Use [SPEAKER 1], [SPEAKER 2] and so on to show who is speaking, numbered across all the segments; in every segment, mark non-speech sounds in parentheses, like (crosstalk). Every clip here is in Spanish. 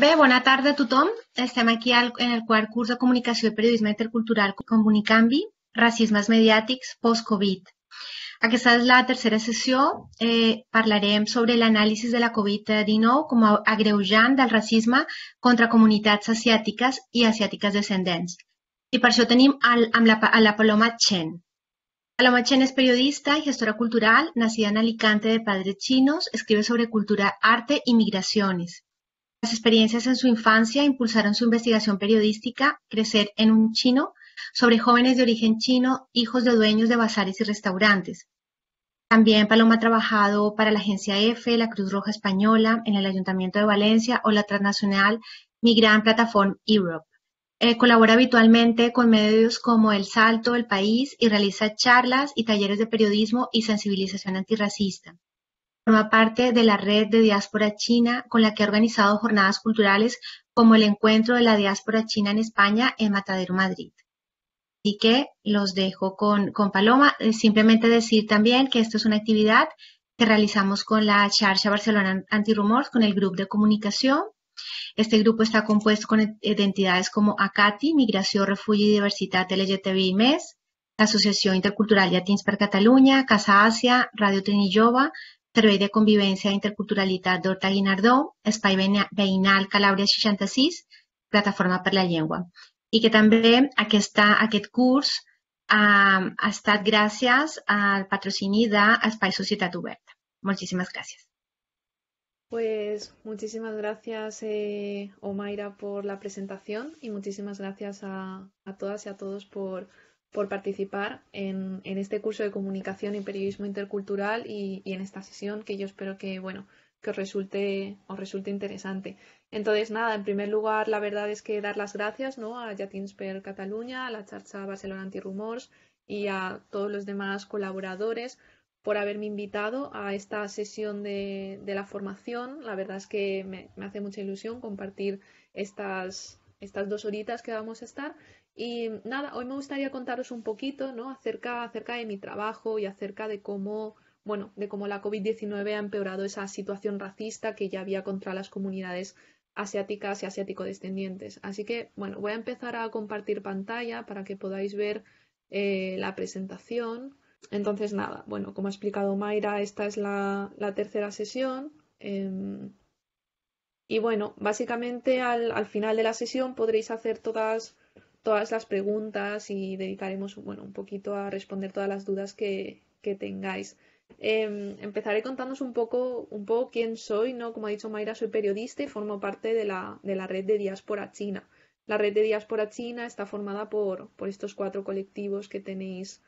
[SPEAKER 1] Bé, bona tarda a tothom. Estem aquí al, en el quart
[SPEAKER 2] curs de Comunicació i Periodisme Intercultural Comunicambi, Racismes Mediàtics Post-Covid. Aquesta és la tercera sessió. Eh, parlarem sobre l'anàlisi de la Covid-19 com a agreujant del racisme contra comunitats asiàtiques i asiàtiques descendents. I per això tenim el, amb la, a la Paloma Chen. Paloma Chen és periodista i gestora cultural, nacida en Alicante de padres xinos, escribe sobre cultura, arte i migracions. Las experiencias en su infancia impulsaron su investigación periodística Crecer en un chino sobre jóvenes de origen chino, hijos de dueños de bazares y restaurantes. También Paloma ha trabajado para la Agencia EFE, la Cruz Roja Española, en el Ayuntamiento de Valencia o la transnacional Migrant Platform Europe. Eh, colabora habitualmente con medios como El Salto, El País y realiza charlas y talleres de periodismo y sensibilización antirracista. Forma parte de la Red de Diáspora China, con la que ha organizado jornadas culturales como el Encuentro de la Diáspora China en España en Matadero, Madrid. Así que los dejo con, con Paloma. Eh, simplemente decir también que esto es una actividad que realizamos con la Charcha Barcelona Rumors con el grupo de comunicación. Este grupo está compuesto con entidades como ACATI, Migración, Refugio y Diversidad LGTBI MES, la Asociación Intercultural Yatins per Cataluña, Casa Asia, Radio Tenillova, Servei de convivencia interculturalidad Interculturalitat d'Horta Guinardó, Espai Veïnal Calabria 66, Plataforma per la Llengua. Y que también aquesta, aquest curs ha estat gràcies al de d'Espai Societat Oberta. Muchísimas gracias.
[SPEAKER 3] Pues muchísimas gracias, eh, Omaira, por la presentación y muchísimas gracias a, a todas y a todos por por participar en, este curso de comunicación y periodismo intercultural y, y, en esta sesión que yo espero que, bueno, que os resulte, os resulte interesante. Entonces, nada, en primer lugar, la verdad es que dar las gracias ¿no? a Jatins per Cataluña, a la Charcha Barcelona Rumors y a todos los demás colaboradores por haberme invitado a esta sesión de, la formación. La verdad es que me, hace mucha ilusión compartir estas, estas dos horitas que vamos a estar y nada, hoy me gustaría contaros un poquito acerca, acerca de mi trabajo y acerca de cómo, bueno, de cómo la COVID-19 ha empeorado esa situación racista que ya había contra las comunidades asiáticas y asiático-descendientes. Así que, bueno, voy a empezar a compartir pantalla para que podáis ver eh, la presentación. Entonces, nada, bueno, como ha explicado Mayra, esta es la, tercera sesión. Em, y bueno, básicamente al, al, final de la sesión podréis hacer todas todas las preguntas y dedicaremos bueno, un poquito a responder todas las dudas que, que tengáis. Em, empezaré contándoos un poco, un poco quién soy, ¿no? Como ha dicho Mayra, soy periodista y formo parte de la, de la red de Diáspora China. La red de Diáspora China está formada por, por estos cuatro colectivos que tenéis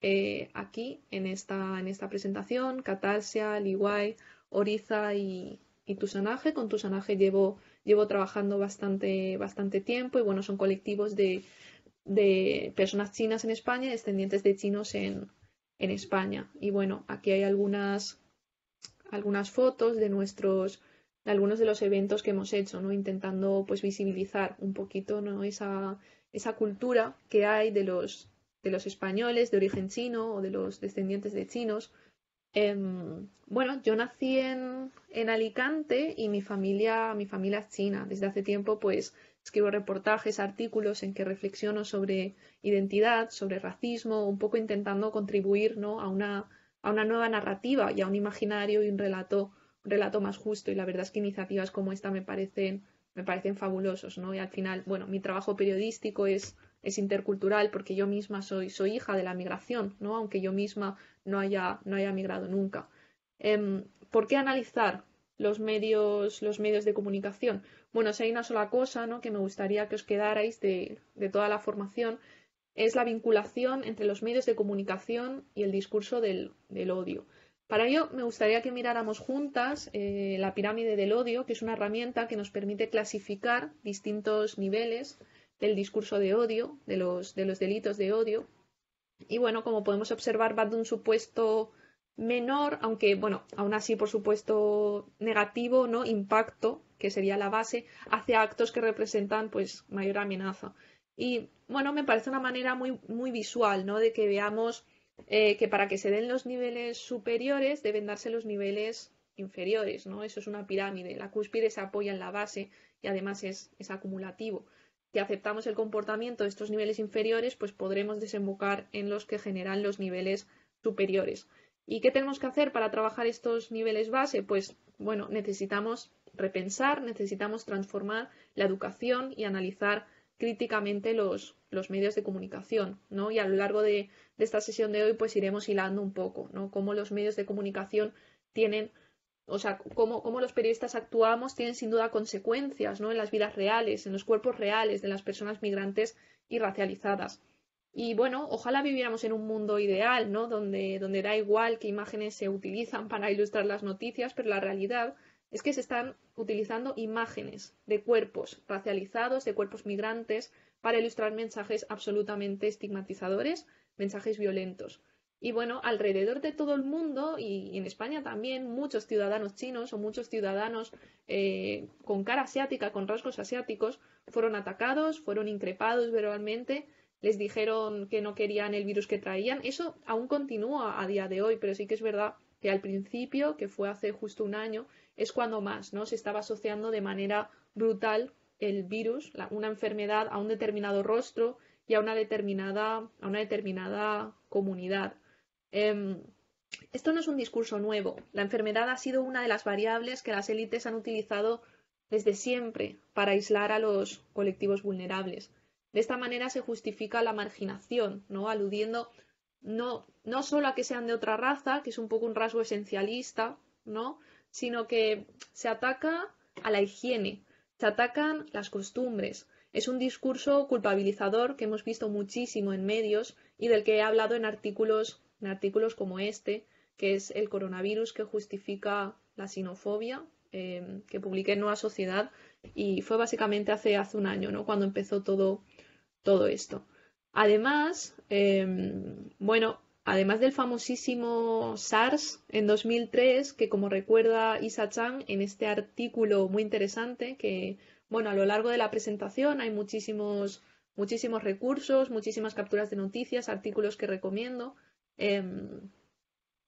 [SPEAKER 3] eh, aquí en esta, en esta presentación, Catarsia, Liwai, Oriza y, y Tusanaje. Con Tusanaje llevo llevo trabajando bastante, bastante tiempo y bueno, son colectivos de, de personas chinas en España y descendientes de chinos en, España. Y bueno, aquí hay algunas, algunas fotos de nuestros de algunos de los eventos que hemos hecho, ¿no? Intentando pues visibilizar un poquito ¿no? esa, esa cultura que hay de los, de los españoles de origen chino o de los descendientes de chinos Em, bueno, yo nací en, en, Alicante y mi familia, mi familia es china. Desde hace tiempo, pues, escribo reportajes, artículos en que reflexiono sobre identidad, sobre racismo, un poco intentando contribuir ¿no? a, una, a una nueva narrativa y a un imaginario y un relato, relato más justo. Y la verdad es que iniciativas como esta me parecen, me parecen fabulosos, ¿no? Y al final, bueno, mi trabajo periodístico es es intercultural porque yo misma soy, soy hija de la migración, ¿no? aunque yo misma no haya, no haya migrado nunca. Em, ¿Por qué analizar los medios, los medios de comunicación? Bueno, si hay una sola cosa ¿no? que me gustaría que os quedarais de, toda la formación, es la vinculación entre los medios de comunicación y el discurso del, odio. Para ello, me gustaría que miráramos juntas eh, la pirámide del odio, que es una herramienta que nos permite clasificar distintos niveles del discurso de odio, de los, de los delitos de odio. Y bueno, como podemos observar, va de un supuesto menor, aunque bueno, aún así, por supuesto, negativo, ¿no? Impacto, que sería la base, hacia actos que representan pues mayor amenaza. Y bueno, me parece una manera muy, muy visual, ¿no? De que veamos eh, que para que se den los niveles superiores deben darse los niveles inferiores, ¿no? Eso es una pirámide. La cúspide se apoya en la base y además es acumulativo que aceptamos el comportamiento de estos niveles inferiores, pues podremos desembocar en los que generan los niveles superiores. ¿Y qué tenemos que hacer para trabajar estos niveles base? Pues bueno, necesitamos repensar, necesitamos transformar la educación y analizar críticamente los, los medios de comunicación, ¿no? Y a lo largo de, esta sesión de hoy, pues iremos hilando un poco, ¿no? Cómo los medios de comunicación tienen o sea, cómo, cómo, los periodistas actuamos tienen sin duda consecuencias ¿no? en las vidas reales, en los cuerpos reales de las personas migrantes y racializadas. Y bueno, ojalá viviéramos en un mundo ideal, ¿no? Donde, donde da igual qué imágenes se utilizan para ilustrar las noticias, pero la realidad es que se están utilizando imágenes de cuerpos racializados, de cuerpos migrantes, para ilustrar mensajes absolutamente estigmatizadores, mensajes violentos. Y bueno, alrededor de todo el mundo y en España también, muchos ciudadanos chinos o muchos ciudadanos eh, con cara asiática, con rasgos asiáticos, fueron atacados, fueron increpados verbalmente, les dijeron que no querían el virus que traían. Eso aún continúa a día de hoy, pero sí que es verdad que al principio, que fue hace justo un año, es cuando más ¿no? se estaba asociando de manera brutal el virus, una enfermedad a un determinado rostro y a una determinada, a una determinada comunidad. Em, esto no es un discurso nuevo. La enfermedad ha sido una de las variables que las élites han utilizado desde siempre para aislar a los colectivos vulnerables. De esta manera se justifica la marginación, ¿no? aludiendo no, no solo a que sean de otra raza, que es un poco un rasgo esencialista, ¿no? sino que se ataca a la higiene, se atacan las costumbres. Es un discurso culpabilizador que hemos visto muchísimo en medios y del que he hablado en artículos artículos como este, que es el coronavirus que justifica la sinofobia, eh, que publiqué en Nueva Sociedad y fue básicamente hace, hace un año, ¿no? Cuando empezó todo, todo esto. Además, eh, bueno, además del famosísimo SARS en 2003, que como recuerda Isa Chang, en este artículo muy interesante, que bueno, a lo largo de la presentación hay muchísimos, muchísimos recursos, muchísimas capturas de noticias, artículos que recomiendo. Em,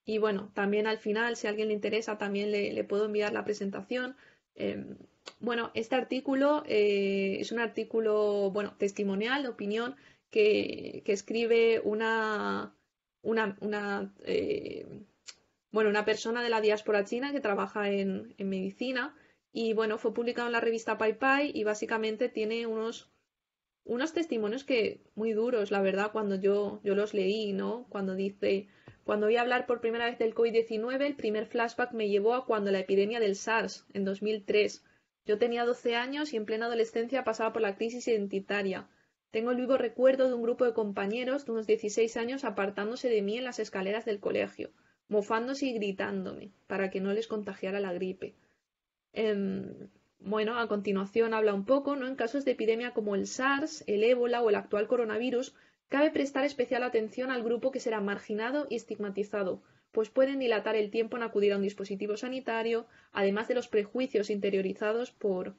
[SPEAKER 3] y bueno, también al final, si a alguien le interesa, también le, puedo enviar la presentación. Em, bueno, este artículo eh, es un artículo, bueno, testimonial, de opinión, que, escribe una, una, eh, bueno, una persona de la diáspora china que trabaja en, medicina. Y bueno, fue publicado en la revista Pai Pai y básicamente tiene unos unos testimonios que muy duros, la verdad, cuando yo, yo los leí, ¿no? Cuando dice, cuando a hablar por primera vez del COVID-19, el primer flashback me llevó a cuando la epidemia del SARS, en 2003. Yo tenía 12 años y en plena adolescencia pasaba por la crisis identitaria. Tengo el vivo recuerdo de un grupo de compañeros de unos 16 años apartándose de mí en las escaleras del colegio, mofándose y gritándome para que no les contagiara la gripe. Em, bueno, a continuación habla un poco, ¿no? En casos de epidemia como el SARS, el ébola o el actual coronavirus, cabe prestar especial atención al grupo que será marginado y estigmatizado, pues pueden dilatar el tiempo en acudir a un dispositivo sanitario, además de los prejuicios interiorizados por,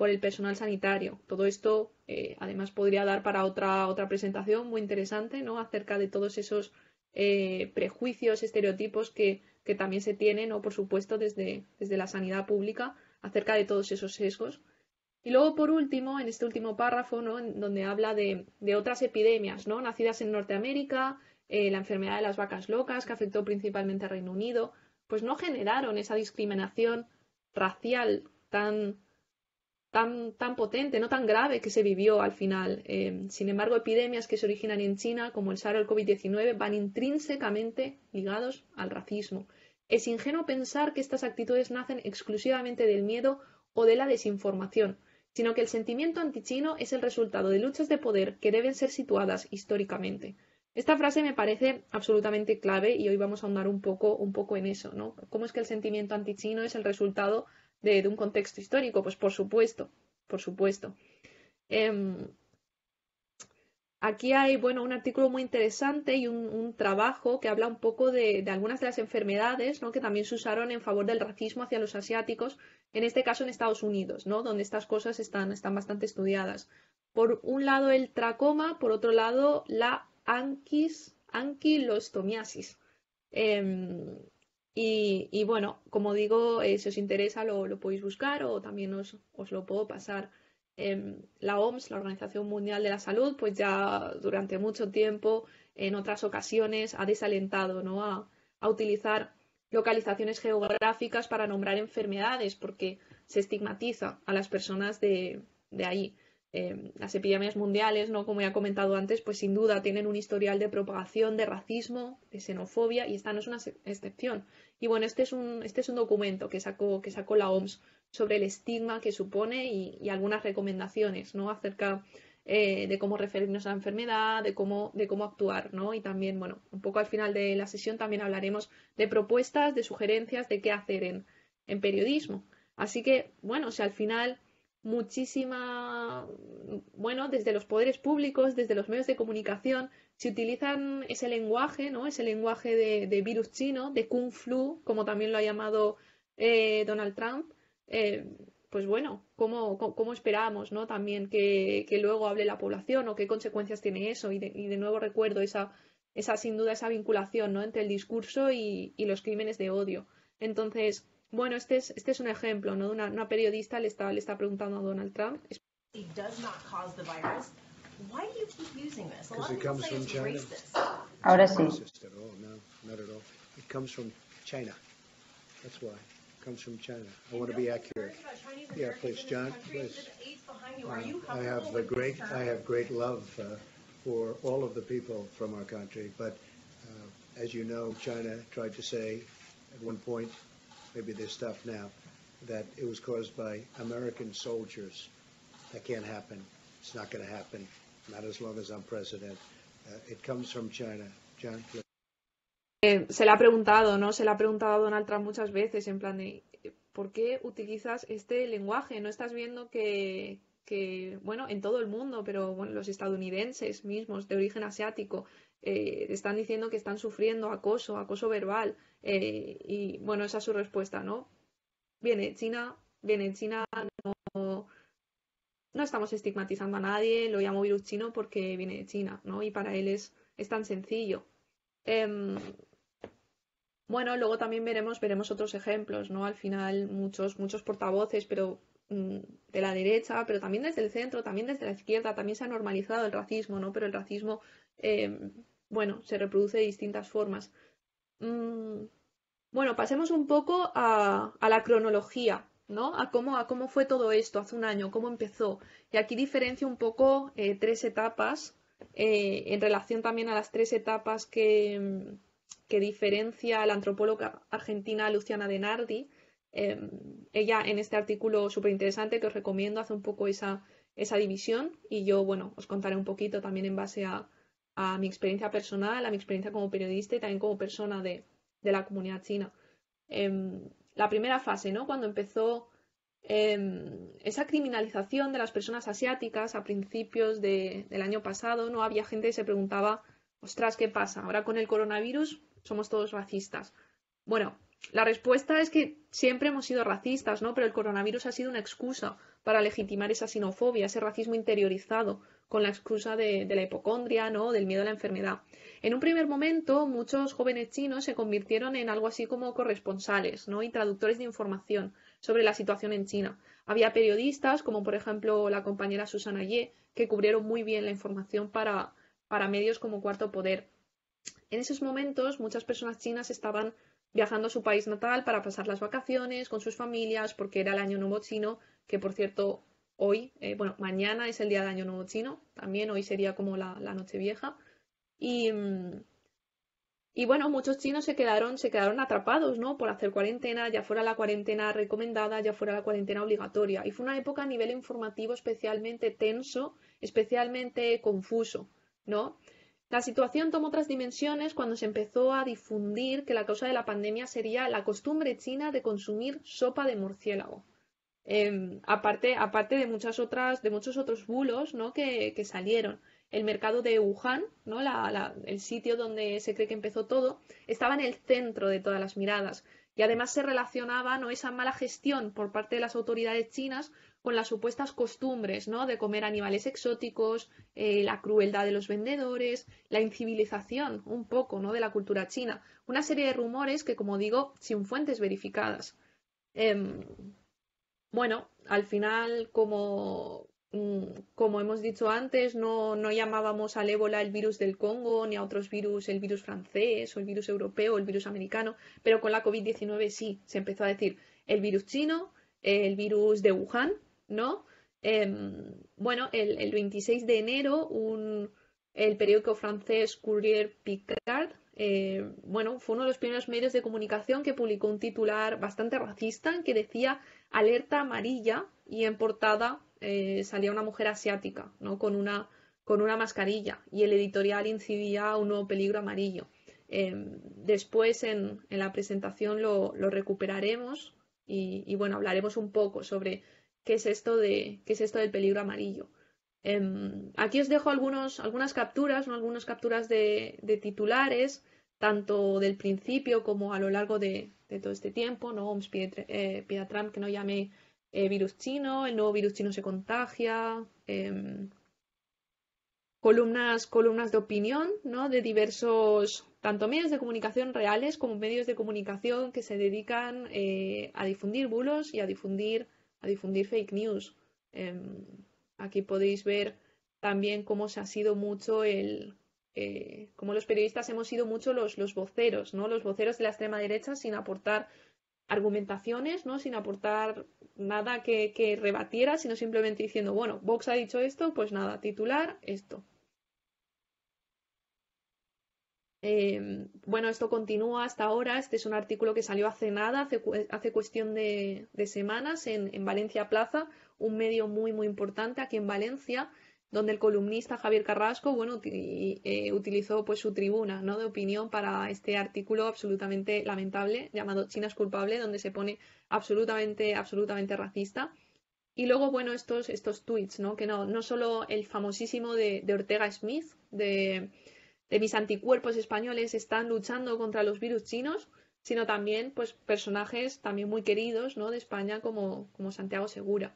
[SPEAKER 3] el personal sanitario. Todo esto, eh, además, podría dar para otra, otra presentación muy interesante, ¿no? Acerca de todos esos eh, prejuicios, estereotipos que, también se tienen, ¿no? Por supuesto, desde, desde la sanidad pública acerca de todos esos sesgos. Y luego, por último, en este último párrafo, en donde habla de, otras epidemias ¿no? nacidas en Norteamérica, eh, la enfermedad de las vacas locas, que afectó principalmente a Reino Unido, pues no generaron esa discriminación racial tan, tan, tan potente, no tan grave que se vivió al final. Eh, sin embargo, epidemias que se originan en China, como el SARS o el COVID-19, van intrínsecamente ligados al racismo. Es ingenuo pensar que estas actitudes nacen exclusivamente del miedo o de la desinformación, sino que el sentimiento antichino es el resultado de luchas de poder que deben ser situadas históricamente. Esta frase me parece absolutamente clave y hoy vamos a ahondar un poco, un poco en eso, ¿no? ¿Cómo es que el sentimiento antichino es el resultado de, un contexto histórico? Pues por supuesto, por supuesto. Em, Aquí hay, bueno, un artículo muy interesante y un, trabajo que habla un poco de, algunas de las enfermedades, ¿no? Que también se usaron en favor del racismo hacia los asiáticos, en este caso en Estados Unidos, ¿no? Donde estas cosas están, bastante estudiadas. Por un lado el tracoma, por otro lado la anquilostomiasis. Em, y, bueno, como digo, eh, si os interesa lo, podéis buscar o también os, os lo puedo pasar. Em, la OMS, la Organización Mundial de la Salud, pues ya durante mucho tiempo, en otras ocasiones, ha desalentado a, utilizar localizaciones geográficas para nombrar enfermedades, porque se estigmatiza a las personas de, ahí. Em, las epidemias mundiales, ¿no? como ya he comentado antes, pues sin duda tienen un historial de propagación de racismo, de xenofobia, y esta no es una excepción. Y bueno, este es un, este es un documento que sacó, que sacó la OMS sobre el estigma que supone y, algunas recomendaciones ¿no? acerca eh, de cómo referirnos a la enfermedad, de cómo, de cómo actuar, ¿no? Y también, bueno, un poco al final de la sesión también hablaremos de propuestas, de sugerencias, de qué hacer en, en periodismo. Así que, bueno, si al final muchísima, bueno, desde los poderes públicos, desde los medios de comunicación, se utilizan ese lenguaje, ¿no? Ese lenguaje de, virus chino, de kung flu, como también lo ha llamado eh, Donald Trump, eh, pues bueno, cómo, cómo, esperamos ¿no? también que, que, luego hable la población o qué consecuencias tiene eso. Y de, nuevo recuerdo esa, esa, sin duda, esa vinculación ¿no? entre el discurso y, los crímenes de odio. Entonces, bueno, este es, este es un ejemplo, ¿no? Una, una periodista le está, le está preguntando a Donald Trump. Ahora sí. comes from China. I want to be accurate. Yeah, please, John, please.
[SPEAKER 1] Um, I have the great, I have
[SPEAKER 3] great love uh, for all of the people from our country, but uh, as you know, China tried to say at one point, maybe this stuff now, that it was caused by American soldiers. That can't happen. It's not going to happen.
[SPEAKER 1] Not as long as I'm president. Uh, it comes from China. John, please.
[SPEAKER 3] Eh, se le ha preguntado, ¿no? Se le ha preguntado a Donald Trump muchas veces, en plan de, ¿por qué utilizas este lenguaje? ¿No estás viendo que, bueno, en todo el mundo, pero bueno, los estadounidenses mismos de origen asiático eh, están diciendo que están sufriendo acoso, acoso verbal. Eh, y bueno, esa es su respuesta, ¿no? Viene China, viene China, no, estamos estigmatizando a nadie, lo llamo virus chino porque viene de China, ¿no? Y para él es, tan sencillo. Em, bueno, luego también veremos, veremos otros ejemplos, ¿no? Al final, muchos, muchos portavoces, pero mm, de la derecha, pero también desde el centro, también desde la izquierda, también se ha normalizado el racismo, ¿no? Pero el racismo, eh, bueno, se reproduce de distintas formas. Mm, bueno, pasemos un poco a, la cronología, ¿no? A cómo, a cómo fue todo esto hace un año, cómo empezó. Y aquí diferencio un poco eh, tres etapas eh, en relación también a las tres etapas que que diferencia a la antropóloga argentina Luciana de Nardi. Em, ella en este artículo súper interesante que os recomiendo hace un poco esa, esa división y yo, bueno, os contaré un poquito también en base a, a mi experiencia personal, a mi experiencia como periodista y también como persona de, de la comunidad china. Em, la primera fase, ¿no? Cuando empezó em, esa criminalización de las personas asiáticas a principios de, del año pasado, ¿no? Había gente que se preguntaba ostras, ¿qué pasa? Ahora con el coronavirus somos todos racistas. Bueno, la respuesta es que siempre hemos sido racistas, ¿no? Pero el coronavirus ha sido una excusa para legitimar esa xenofobia, ese racismo interiorizado, con la excusa de, la hipocondria, ¿no? Del miedo a la enfermedad. En un primer momento, muchos jóvenes chinos se convirtieron en algo así como corresponsales, ¿no? Y traductores de información sobre la situación en China. Había periodistas, como por ejemplo la compañera Susana Ye, que cubrieron muy bien la información para, para medios como Cuarto Poder. En esos momentos muchas personas chinas estaban viajando a su país natal para pasar las vacaciones con sus familias porque era el Año Nuevo Chino, que por cierto hoy, eh, bueno, mañana es el día del Año Nuevo Chino, también hoy sería como la, la Noche Vieja. Y, mm, y, bueno, muchos chinos se quedaron, se quedaron atrapados, ¿no? Por hacer cuarentena, ya fuera la cuarentena recomendada, ya fuera la cuarentena obligatoria. Y fue una época a nivel informativo especialmente tenso, especialmente confuso. ¿no? La situación tomó otras dimensiones cuando se empezó a difundir que la causa de la pandemia sería la costumbre china de consumir sopa de murciélago. Em, aparte, de muchas otras, de muchos otros bulos ¿no? que, salieron. El mercado de Wuhan, ¿no? el sitio donde se cree que empezó todo, estaba en el centro de todas las miradas. Y además se relacionaba ¿no? esa mala gestión por parte de las autoridades chinas con las supuestas costumbres, ¿no? De comer animales exóticos, eh, la crueldad de los vendedores, la incivilización, un poco, ¿no? De la cultura china. Una serie de rumores que, como digo, sin fuentes verificadas. Em, bueno, al final, como, mm, como hemos dicho antes, no, no, llamábamos al ébola el virus del Congo, ni a otros virus el virus francés, o el virus europeo, el virus americano, pero con la COVID-19 sí, se empezó a decir el virus chino, el virus de Wuhan, ¿no? Em, bueno, el, 26 de enero, el periódico francés Courier Picard, eh, bueno, fue uno de los primeros medios de comunicación que publicó un titular bastante racista en que decía alerta amarilla y en portada eh, salía una mujer asiática, ¿no? Con una, con una mascarilla y el editorial incidía un nuevo peligro amarillo. Em, después en, la presentación lo, recuperaremos y, y bueno, hablaremos un poco sobre qué es esto, de, qué es esto del peligro amarillo. Em, aquí os dejo algunos, algunas capturas, ¿no? algunas capturas de, titulares, tanto del principio como a lo largo de, todo este tiempo. ¿no? OMS pide, eh, Trump que no llame eh, virus chino, el nuevo virus chino se contagia. Em, columnas, columnas de opinión de diversos, tanto medios de comunicación reales como medios de comunicación que se dedican eh, a difundir bulos y a difundir a difundir fake news. Em, aquí podéis ver también cómo se ha sido mucho el. Eh, cómo los periodistas hemos sido mucho los, los voceros, ¿no? Los voceros de la extrema derecha sin aportar argumentaciones, ¿no? Sin aportar nada que, que, rebatiera, sino simplemente diciendo, bueno, Vox ha dicho esto, pues nada, titular, esto. Em, bueno, esto continúa hasta ahora. Este es un artículo que salió hace nada, hace, cuestión de, semanas, en, Valencia Plaza, un medio muy, muy importante aquí en Valencia, donde el columnista Javier Carrasco, bueno, eh, utilizó pues su tribuna ¿no? de opinión para este artículo absolutamente lamentable llamado China es culpable, donde se pone absolutamente, absolutamente racista. Y luego, bueno, estos, estos tweets, ¿no? Que no, no solo el famosísimo de Ortega Smith, de de mis anticuerpos españoles están luchando contra los virus chinos, sino también pues personajes también muy queridos ¿no? de España como, como Santiago Segura.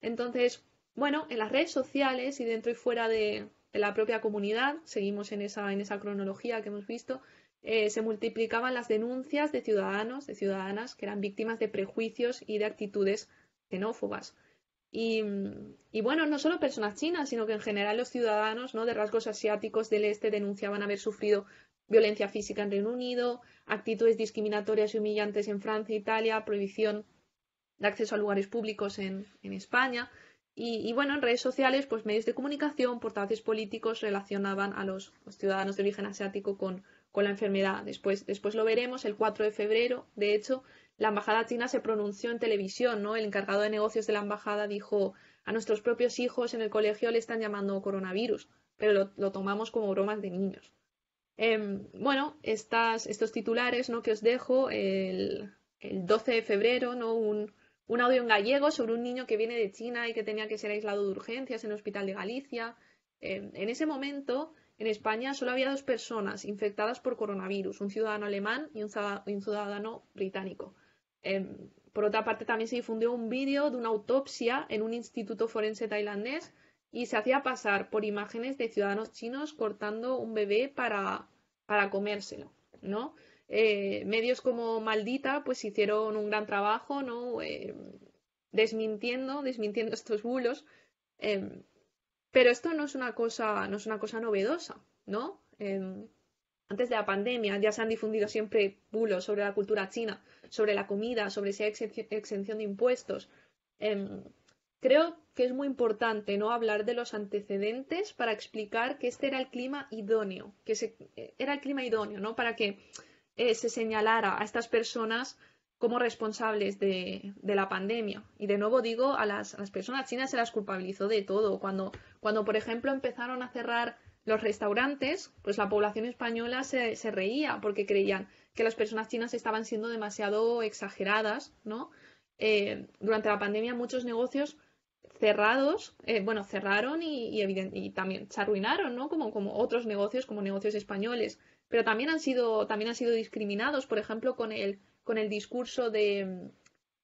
[SPEAKER 3] Entonces, bueno, en las redes sociales y dentro y fuera de, la propia comunidad, seguimos en esa, en esa cronología que hemos visto, eh, se multiplicaban las denuncias de ciudadanos, de ciudadanas que eran víctimas de prejuicios y de actitudes xenófobas. Mm, y, bueno, no solo personas chinas, sino que en general los ciudadanos ¿no? de rasgos asiáticos del este denunciaban haber sufrido violencia física en Reino Unido, actitudes discriminatorias y humillantes en Francia e Italia, prohibición de acceso a lugares públicos en, España. Y, bueno, en redes sociales, pues medios de comunicación, portavoces políticos relacionaban a los, ciudadanos de origen asiático con, la enfermedad. Después, después lo veremos el 4 de febrero, de hecho, la embajada china se pronunció en televisión, ¿no? El encargado de negocios de la embajada dijo, a nuestros propios hijos en el colegio le están llamando coronavirus, pero lo, tomamos como bromas de niños. Em, bueno, estas, estos titulares ¿no? que os dejo, el, 12 de febrero, ¿no? Un, audio en gallego sobre un niño que viene de China y que tenía que ser aislado de urgencias en el hospital de Galicia. Em, en ese momento, en España solo había dos personas infectadas por coronavirus, un ciudadano alemán y un ciudadano británico. Em, por otra parte, también se difundió un vídeo de una autopsia en un instituto forense tailandés y se hacía pasar por imágenes de ciudadanos chinos cortando un bebé para, comérselo, ¿no? Eh, medios como Maldita pues hicieron un gran trabajo, ¿no? Em, desmintiendo, desmintiendo (laughs) estos bulos. Em, pero esto no es una cosa, no es una cosa novedosa, ¿no? antes de la pandemia ya se han difundido siempre bulos sobre la cultura china, sobre la comida, sobre si hay exención de impuestos. Em, creo que es muy importante no hablar de los antecedentes para explicar que este era el clima idóneo, que se, eh, era el clima idóneo, ¿no? Para que eh, se señalara a estas personas como responsables de, la pandemia. Y de nuevo digo, a las, a las, personas chinas se las culpabilizó de todo. Cuando, cuando, por ejemplo, empezaron a cerrar los restaurantes, pues la población española se, se, reía porque creían que las personas chinas estaban siendo demasiado exageradas, ¿no? Eh, durante la pandemia muchos negocios cerrados, eh, bueno, cerraron y, también se arruinaron, ¿no? Como, como otros negocios, como negocios españoles, pero también han sido, también han sido discriminados, por ejemplo, con el, con el discurso de,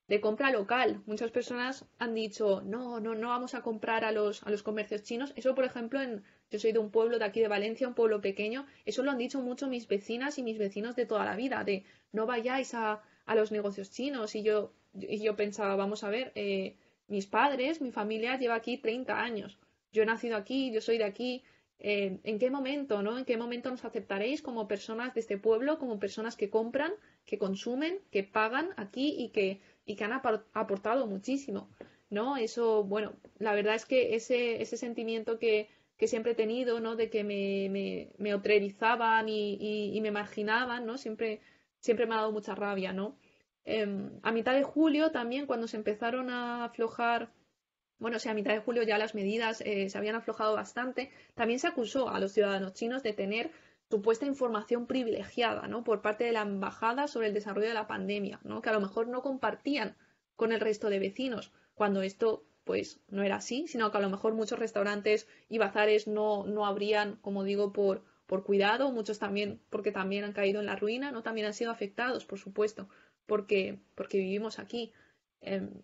[SPEAKER 3] de compra local. Muchas personas han dicho, no, no, no vamos a comprar a los, a los comercios chinos. Eso, por ejemplo, en, yo soy de un pueblo de aquí de Valencia, un pueblo pequeño. Eso lo han dicho mucho mis vecinas y mis vecinos de toda la vida, de no vayáis a, a los negocios chinos. Y yo, y yo pensaba, vamos a ver, eh, mis padres, mi familia lleva aquí 30 años. Yo he nacido aquí, yo soy de aquí. Eh, ¿En qué momento, no? ¿En qué momento nos aceptaréis como personas de este pueblo, como personas que compran, que consumen, que pagan aquí y que, y que han aportado muchísimo? ¿No? Eso, bueno, la verdad es que ese, ese sentimiento que, que siempre he tenido, ¿no? De que me, me, me otrerizaban y, me marginaban, ¿no? Siempre, siempre me ha dado mucha rabia, ¿no? Em, a mitad de julio también, cuando se empezaron a aflojar, bueno, o sea, a mitad de julio ya las medidas eh, se habían aflojado bastante, también se acusó a los ciudadanos chinos de tener supuesta información privilegiada, ¿no? Por parte de la embajada sobre el desarrollo de la pandemia, ¿no? Que a lo mejor no compartían con el resto de vecinos, cuando esto pues no era así, sino que a lo mejor muchos restaurantes y bazares no, no abrían, como digo, por, por cuidado, muchos también porque también han caído en la ruina, ¿no? También han sido afectados, por supuesto, porque, porque vivimos aquí. Em,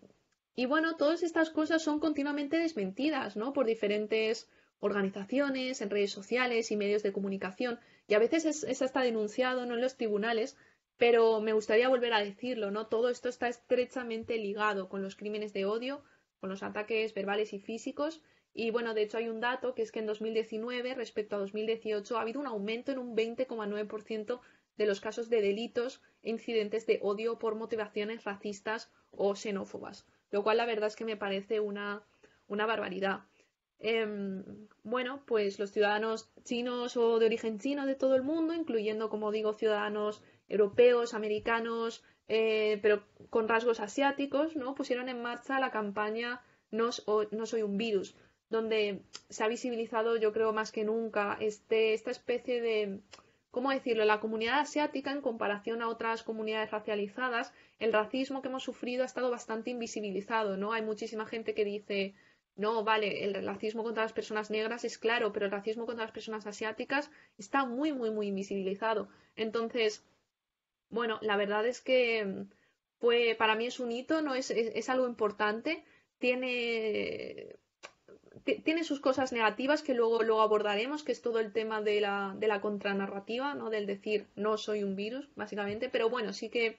[SPEAKER 3] y bueno, todas estas cosas son continuamente desmentidas, ¿no? Por diferentes organizaciones, en redes sociales y medios de comunicación. Y a veces es, está denunciado, En los tribunales, pero me gustaría volver a decirlo, ¿no? Todo esto está estrechamente ligado con los crímenes de odio, con los ataques verbales y físicos. Y bueno, de hecho hay un dato que es que en 2019 respecto a 2018 ha habido un aumento en un 20,9% de los casos de delitos e incidentes de odio por motivaciones racistas o xenófobas, lo cual la verdad es que me parece una, barbaridad. Em, bueno, pues los ciudadanos chinos o de origen chino de todo el mundo, incluyendo, como digo, ciudadanos europeos, americanos, eh, pero con rasgos asiáticos, ¿no? pusieron en marcha la campaña no, soy un virus, donde se ha visibilizado, yo creo, más que nunca este, esta especie de, ¿cómo decirlo?, la comunidad asiática en comparación a otras comunidades racializadas, el racismo que hemos sufrido ha estado bastante invisibilizado, ¿no? Hay muchísima gente que dice, no, vale, el racismo contra las personas negras es claro, pero el racismo contra las personas asiáticas está muy, muy, muy invisibilizado. Entonces, bueno, la verdad es que fue, para mí es un hito, no es, algo importante. Tiene, tiene sus cosas negativas que luego, abordaremos, que es todo el tema de la, contranarrativa, ¿no? Del decir no soy un virus, básicamente. Pero bueno, sí que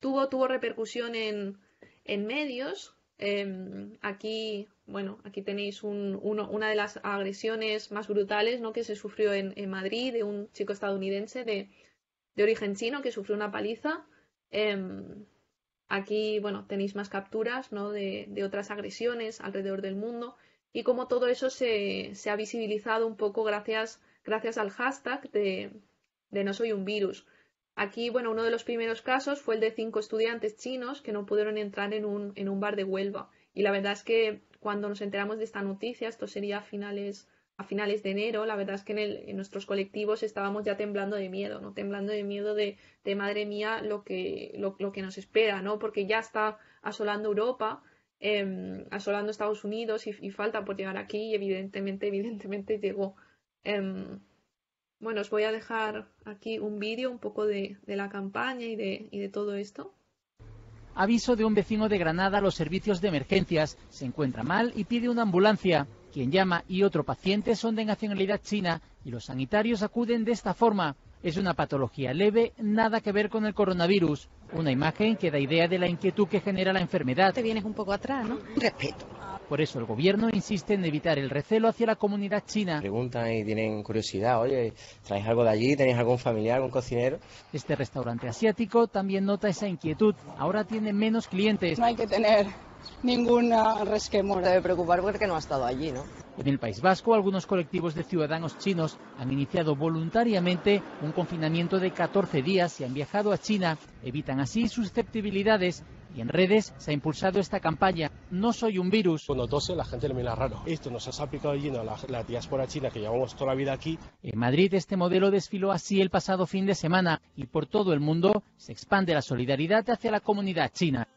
[SPEAKER 3] tuvo, tuvo repercusión en, medios. Em, aquí, bueno, aquí tenéis una de las agresiones más brutales ¿no? que se sufrió en, en Madrid de un chico estadounidense de de origen chino que sufrió una paliza. Em, aquí, bueno, tenéis más capturas ¿no? de, otras agresiones alrededor del mundo y como todo eso se, ha visibilizado un poco gracias, gracias al hashtag de, No soy un virus. Aquí, bueno, uno de los primeros casos fue el de cinco estudiantes chinos que no pudieron entrar en un, en un bar de Huelva. Y la verdad es que cuando nos enteramos de esta noticia, esto sería a finales a finales de enero, la verdad es que en, nuestros colectivos estábamos ya temblando de miedo, ¿no? Temblando de miedo de, madre mía, lo que, lo, que nos espera, ¿no? Porque ya está asolando Europa, em, asolando Estados Unidos y, falta por llegar aquí y evidentemente, (laughs) evidentemente llegó. Em, bueno, os voy a dejar aquí un vídeo un poco de, la campaña y de, y de todo esto.
[SPEAKER 4] Aviso de un vecino de Granada a los servicios de emergencias. Se encuentra mal y pide una ambulancia. Quien llama y otro paciente son de nacionalidad china y los sanitarios acuden de esta forma. Es una patología leve, nada que ver con el coronavirus. Una imagen que da idea de la inquietud que genera la enfermedad. Te vienes un poco
[SPEAKER 5] atrás, ¿no? Respeto.
[SPEAKER 4] Por eso el gobierno insiste en evitar el recelo hacia la comunidad china. Preguntan y tienen curiosidad, oye, ¿traéis algo de allí? ¿Tenéis algún familiar, algún cocinero? Este restaurante asiático también nota esa inquietud. Ahora tiene menos clientes. No hay que tener ningún
[SPEAKER 3] resquemor. Debe preocupar porque no ha estado allí, ¿no?
[SPEAKER 4] En el País Vasco, algunos colectivos de ciudadanos chinos han iniciado voluntariamente un confinamiento de 14 días y han viajado a China. Evitan así susceptibilidades y en redes se ha impulsado esta campaña,
[SPEAKER 1] No soy un virus. Cuando tose la gente le mira raro. Esto nos ha aplicado lleno la, la diáspora china que llevamos toda
[SPEAKER 4] la vida aquí. En Madrid este modelo desfiló así el pasado fin de semana y por todo el mundo se expande la solidaridad hacia la
[SPEAKER 5] comunidad china.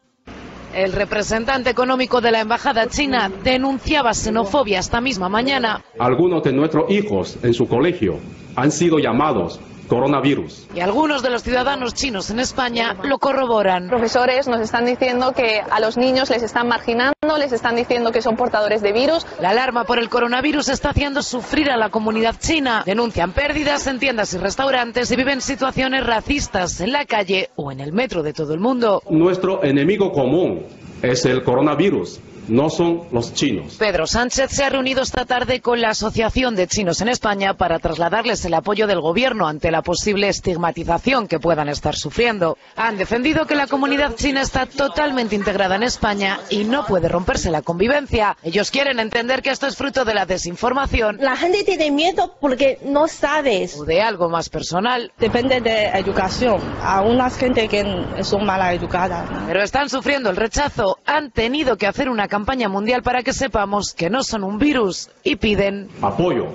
[SPEAKER 5] El representante económico de la Embajada China denunciaba xenofobia esta misma mañana.
[SPEAKER 1] Algunos de nuestros hijos en su colegio han sido llamados coronavirus.
[SPEAKER 5] Y algunos de los ciudadanos chinos
[SPEAKER 3] en España lo corroboran. Profesores nos están diciendo que a los niños les están marginando, les están diciendo que son portadores de virus.
[SPEAKER 5] La alarma por el coronavirus está haciendo sufrir a la comunidad china. Denuncian pérdidas en tiendas y restaurantes y viven situaciones racistas en la calle o en el metro de todo el mundo.
[SPEAKER 1] Nuestro enemigo común es el coronavirus no son los chinos.
[SPEAKER 5] Pedro Sánchez se ha reunido esta tarde con la Asociación de Chinos en España para trasladarles el apoyo del Gobierno ante la posible estigmatización que puedan estar sufriendo. Han defendido que la comunidad china está totalmente integrada en España y no puede romperse la convivencia. Ellos quieren entender que esto es fruto de la desinformación. La gente tiene miedo porque no sabes. O de algo más personal. Depende de educación. A unas gente que son mala educada. Pero están sufriendo el rechazo. Han tenido que hacer una campaña mundial para que sepamos que no son un virus y piden
[SPEAKER 1] apoyo,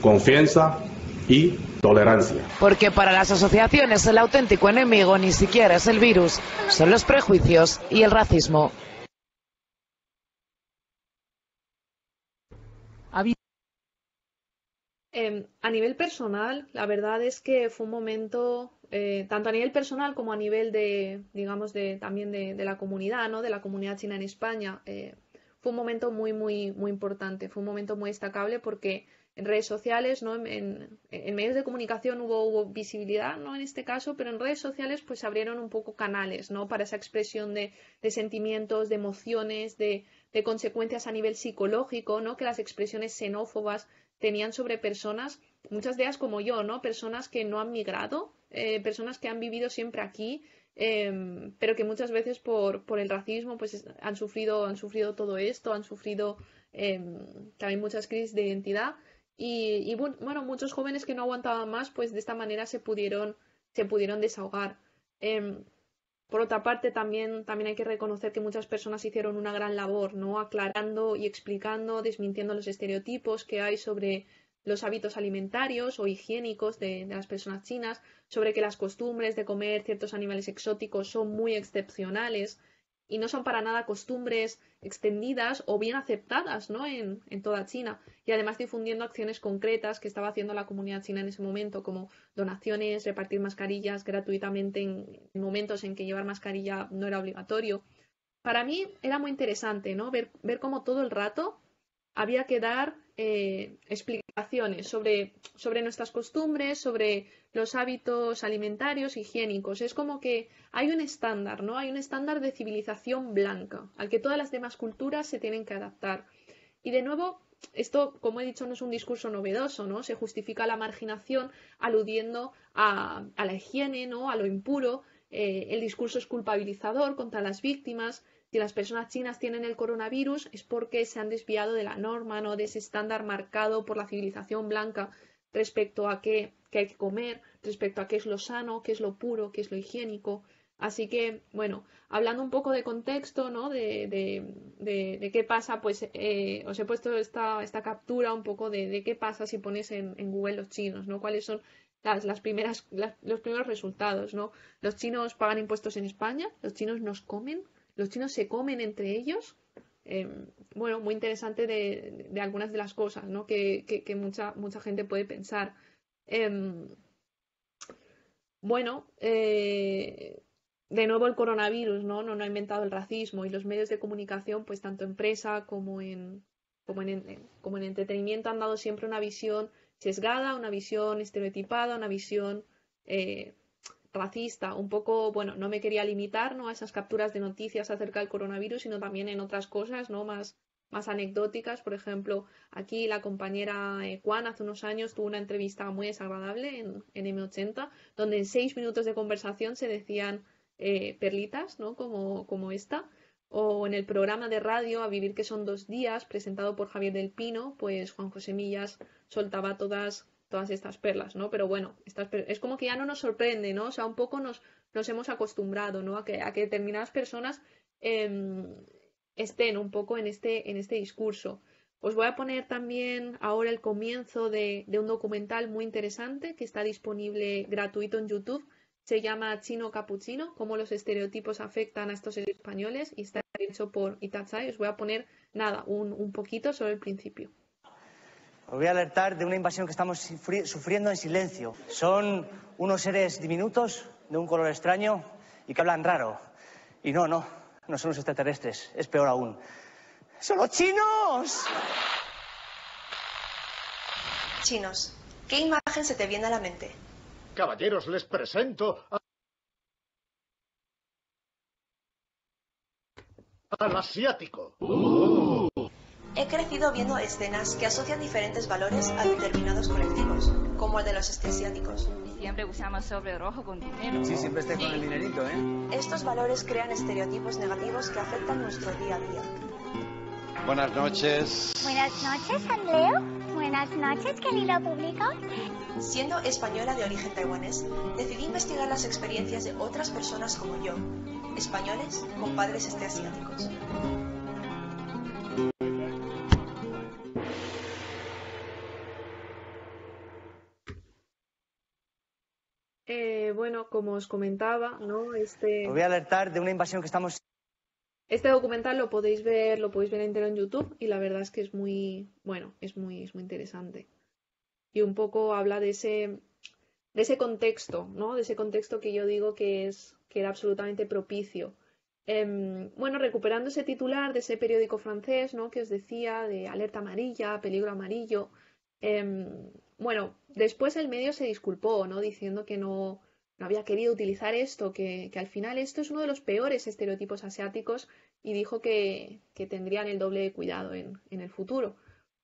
[SPEAKER 1] confianza y tolerancia.
[SPEAKER 5] Porque para las asociaciones el auténtico enemigo ni siquiera es el virus, son los prejuicios y el racismo.
[SPEAKER 3] Em, a nivel personal, la verdad es que fue un momento eh, tanto a nivel personal como a nivel de, digamos, también de, la comunidad, ¿no? De la comunidad china en España. Eh, fue un momento muy, muy, muy importante, fue un momento muy destacable porque en redes sociales, ¿no? En, medios de comunicación hubo, hubo, visibilidad, ¿no? En este caso, pero en redes sociales pues se abrieron un poco canales, ¿no? Para esa expresión de, sentimientos, de emociones, de, de consecuencias a nivel psicológico, ¿no? Que las expresiones xenófobas tenían sobre personas, muchas de ellas como yo, ¿no? Personas que no han migrado, eh, personas que han vivido siempre aquí, em, pero que muchas veces por, el racismo pues han sufrido, han sufrido todo esto, han sufrido em, también muchas crisis de identidad y, bueno, muchos jóvenes que no aguantaban más pues de esta manera se pudieron, se pudieron desahogar. Em, por otra parte, también, también hay que reconocer que muchas personas hicieron una gran labor, ¿no? Aclarando y explicando, desmintiendo los estereotipos que hay sobre los hábitos alimentarios o higiénicos de, las personas chinas, sobre que las costumbres de comer ciertos animales exóticos son muy excepcionales y no son para nada costumbres extendidas o bien aceptadas en, toda China. Y además difundiendo acciones concretas que estaba haciendo la comunidad china en ese momento, como donaciones, repartir mascarillas gratuitamente en, momentos en que llevar mascarilla no era obligatorio. Para mí era muy interesante ¿no? ver cómo todo el rato había que dar eh, explicaciones sobre, nuestras costumbres, sobre los hábitos alimentarios, higiénicos. Es como que hay un estándar, ¿no? Hay un estándar de civilización blanca al que todas las demás culturas se tienen que adaptar. Y de nuevo, esto, como he dicho, no es un discurso novedoso, ¿no? Se justifica la marginación aludiendo a, la higiene, ¿no? A lo impuro. Eh, el discurso es culpabilizador contra las víctimas si las personas chinas tienen el coronavirus es porque se han desviado de la norma, ¿no? de ese estándar marcado por la civilización blanca respecto a qué, hay que comer, respecto a qué es lo sano, qué es lo puro, qué es lo higiénico. Así que, bueno, hablando un poco de contexto, ¿no? De, qué pasa, pues eh, os he puesto esta, captura un poco de, qué pasa si pones en, Google los chinos, ¿no? Cuáles son las, primeras, los primeros resultados, ¿no? Los chinos pagan impuestos en España, los chinos nos comen, los chinos se comen entre ellos. Eh, bueno, muy interesante de, algunas de las cosas ¿no? que, mucha, mucha gente puede pensar. Em, bueno, eh, de nuevo el coronavirus, ¿no? ¿no? ha inventado el racismo y los medios de comunicación, pues tanto empresa en, como en, como en entretenimiento han dado siempre una visión sesgada, una visión estereotipada, una visión eh, racista, un poco, bueno, no me quería limitar ¿no? a esas capturas de noticias acerca del coronavirus, sino también en otras cosas ¿no? más, más anecdóticas. Por ejemplo, aquí la compañera eh, Juan hace unos años tuvo una entrevista muy desagradable en, M80, donde en seis minutos de conversación se decían eh, perlitas, ¿no? Como, como esta. O en el programa de radio A Vivir que son dos días, presentado por Javier del Pino, pues Juan José Millas soltaba todas todas estas perlas, ¿no? Pero bueno, es como que ya no nos sorprende, ¿no? O sea, un poco nos, hemos acostumbrado, ¿no? A que, determinadas personas em, estén un poco en este, en este discurso. Os voy a poner también ahora el comienzo de, un documental muy interesante que está disponible gratuito en YouTube. Se llama Chino Capuchino, cómo los estereotipos afectan a estos españoles y está hecho por Itachai. Os voy a poner, nada, un poquito sobre el principio
[SPEAKER 4] voy a alertar de una invasión que estamos sufriendo en silencio. Son unos seres diminutos, de un color extraño y que hablan raro. Y no, no, no son los extraterrestres, es peor aún.
[SPEAKER 2] ¡Son los chinos! Chinos, ¿qué imagen se te viene a la mente?
[SPEAKER 1] Caballeros, les presento
[SPEAKER 3] al asiático. He crecido viendo escenas que asocian diferentes valores a determinados colectivos, como el de los esteasiáticos. Siempre usamos sobre rojo con dinero. Sí, siempre esté con el dinerito, ¿eh? Estos valores crean estereotipos negativos que afectan nuestro día a día.
[SPEAKER 5] Buenas noches.
[SPEAKER 3] Buenas noches, Andreu. Buenas noches, querido público. Siendo española de origen taiwanés, decidí investigar las experiencias de otras personas como yo, españoles con padres esteasiáticos. bueno, como os comentaba, ¿no? Este... voy
[SPEAKER 4] a alertar de una invasión que estamos...
[SPEAKER 3] Este documental lo podéis ver, lo podéis ver entero en YouTube y la verdad es que es muy, bueno, es muy, muy interesante. Y un poco habla de ese, de ese contexto, ¿no? De ese contexto que yo digo que es, que era absolutamente propicio. Em, bueno, recuperando ese titular de ese periódico francés, ¿no? Que os decía de alerta amarilla, peligro amarillo. Em, bueno, después el medio se disculpó, ¿no? Diciendo que no, no había querido utilizar esto, que, al final esto es uno de los peores estereotipos asiáticos y dijo que, tendrían el doble de cuidado en, el futuro.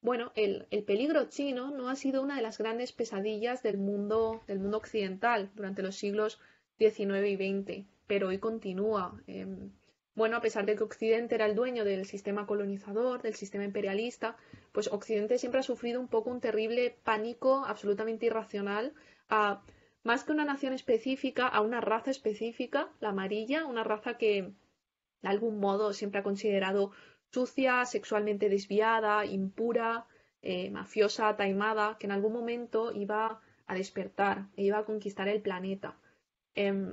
[SPEAKER 3] Bueno, el, peligro chino no ha sido una de las grandes pesadillas del mundo, del mundo occidental durante los siglos XIX y XX, pero hoy continúa. Em, bueno, a pesar de que Occidente era el dueño del sistema colonizador, del sistema imperialista, pues Occidente siempre ha sufrido un poco un terrible pánico absolutamente irracional a más que una nación específica, a una raza específica, la amarilla, una raza que de algún modo siempre ha considerado sucia, sexualmente desviada, impura, eh, mafiosa, taimada, que en algún momento iba a despertar e iba a conquistar el planeta. Em,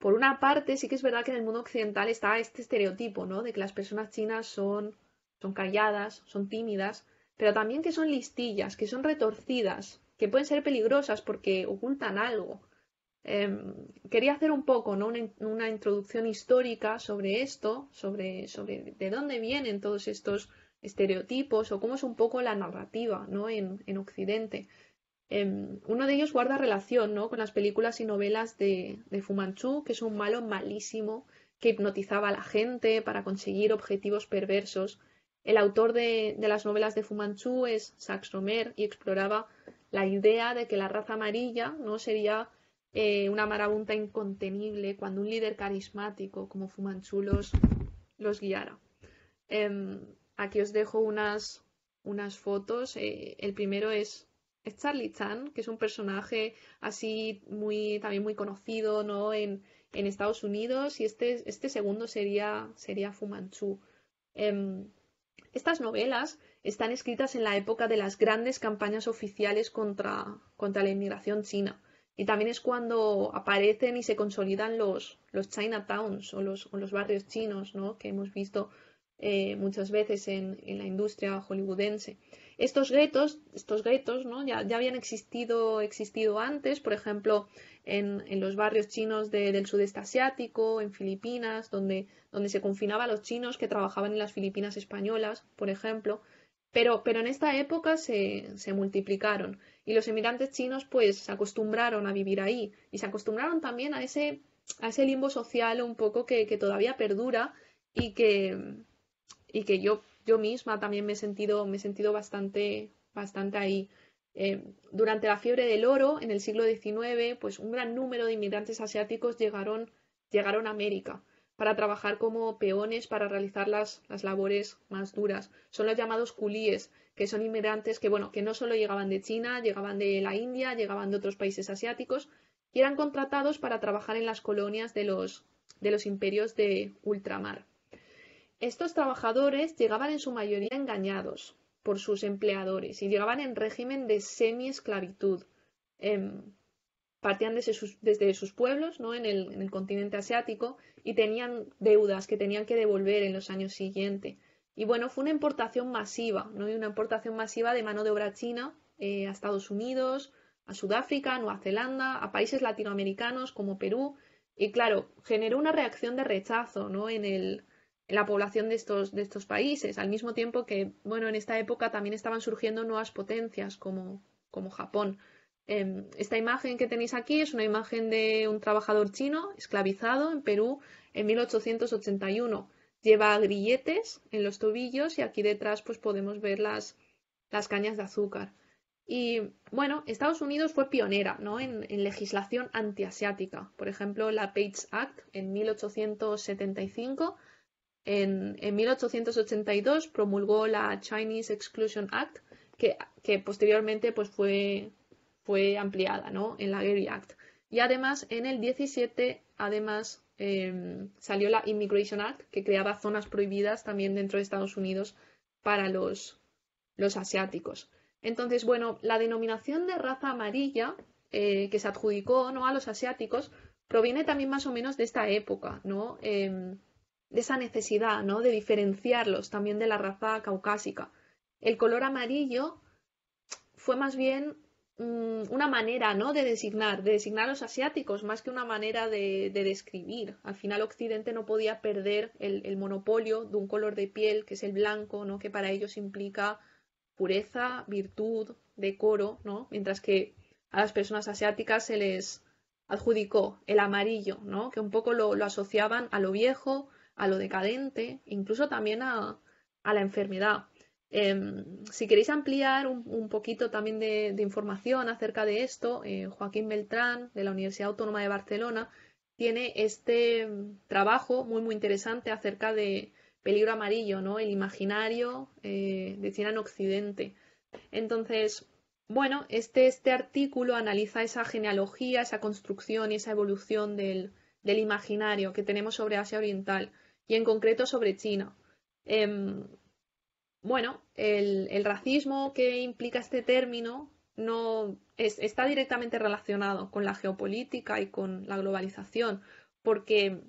[SPEAKER 3] por una parte, sí que es verdad que en el mundo occidental está este estereotipo, ¿no? De que las personas chinas son, son calladas, son tímidas, pero también que son listillas, que son retorcidas, que pueden ser peligrosas porque ocultan algo. Em, quería hacer un poco ¿no? una, introducción histórica sobre esto, sobre, sobre de dónde vienen todos estos estereotipos o cómo es un poco la narrativa ¿no? en, en Occidente. Em, uno de ellos guarda relación ¿no? con las películas y novelas de, de Fu que es un malo malísimo que hipnotizaba a la gente para conseguir objetivos perversos. El autor de, de las novelas de fumanchu es Sax Romer y exploraba la idea de que la raza amarilla no sería eh, una marabunta incontenible cuando un líder carismático como fumanchu los guiara. Em, aquí os dejo unas, fotos. Eh, el primero es, Charlie Chan, que es un personaje así muy, también muy conocido ¿no? en, Estados Unidos. Y este, este, segundo sería, sería Fumanchu. Em, estas novelas están escritas en la época de las grandes campañas oficiales contra, contra la inmigración china. Y también es cuando aparecen y se consolidan los, los Chinatowns o los, barrios chinos, ¿no? que hemos visto eh, muchas veces en, la industria hollywoodense. Estos guetos, estos ¿no? ya, habían existido, existido antes, por ejemplo, en, los barrios chinos del sudeste asiático, en Filipinas, donde, donde se confinaba a los chinos que trabajaban en las Filipinas españolas, por ejemplo. Pero, en esta época se, multiplicaron y los emigrantes chinos pues se acostumbraron a vivir ahí y se acostumbraron también a ese, a ese limbo social un poco que, todavía perdura y que, y que yo, misma también me he sentido, me he sentido bastante, bastante ahí. Eh, durante la fiebre del oro, en el siglo XIX, pues un gran número de inmigrantes asiáticos llegaron, llegaron a América para trabajar como peones para realizar las, labores más duras. Son los llamados culíes, que son inmigrantes que, bueno, que no solo llegaban de China, llegaban de la India, llegaban de otros países asiáticos y eran contratados para trabajar en las colonias de los, de los imperios de ultramar. Estos trabajadores llegaban en su mayoría engañados por sus empleadores y llegaban en régimen de semi esclavitud em, partían desde sus, pueblos ¿no? en, el, continente asiático y tenían deudas que tenían que devolver en los años siguientes. Y bueno, fue una importación masiva, ¿no? una importación masiva de mano de obra china eh, a Estados Unidos, a Sudáfrica, a Nueva Zelanda, a países latinoamericanos como Perú. Y claro, generó una reacción de rechazo ¿no? en, la población de estos, países, al mismo tiempo que, bueno, en esta época también estaban surgiendo nuevas potencias como Japón. Em, esta imagen que tenéis aquí es una imagen de un trabajador chino esclavizado en Perú en 1881. Lleva grilletes en los tobillos y aquí detrás pues, podemos ver las, las cañas de azúcar. Y bueno, Estados Unidos fue pionera ¿no? en, legislación antiasiática. Por ejemplo, la Page Act en 1875. En, 1882 promulgó la Chinese Exclusion Act, que, que posteriormente pues, fue fue ampliada ¿no? en la Gary Act. Y además, en el 17, además, em, salió la Immigration Act, que creaba zonas prohibidas también dentro de Estados Unidos para los, los asiáticos. Entonces, bueno, la denominación de raza amarilla eh, que se adjudicó ¿no? a los asiáticos proviene también más o menos de esta época, ¿no? Em, de esa necesidad, ¿no? De diferenciarlos también de la raza caucásica. El color amarillo fue más bien Mm, una manera ¿no? de designar, de designar a los asiáticos, más que una manera de, describir. Al final Occidente no podía perder el, monopolio de un color de piel que es el blanco, ¿no? que para ellos implica pureza, virtud, decoro, ¿no? mientras que a las personas asiáticas se les adjudicó el amarillo, ¿no? que un poco lo, asociaban a lo viejo, a lo decadente, incluso también a la enfermedad. Em, si queréis ampliar un, poquito también de, información acerca de esto, eh, Joaquín Beltrán, de la Universidad Autónoma de Barcelona, tiene este em, trabajo muy, muy interesante acerca de peligro amarillo, ¿no? El imaginario eh, de China en Occidente. Entonces, bueno, este, este, artículo analiza esa genealogía, esa construcción y esa evolución del, imaginario que tenemos sobre Asia Oriental y en concreto sobre China. Em, bueno, el, racismo que implica este término no está directamente relacionado con la geopolítica y con la globalización, porque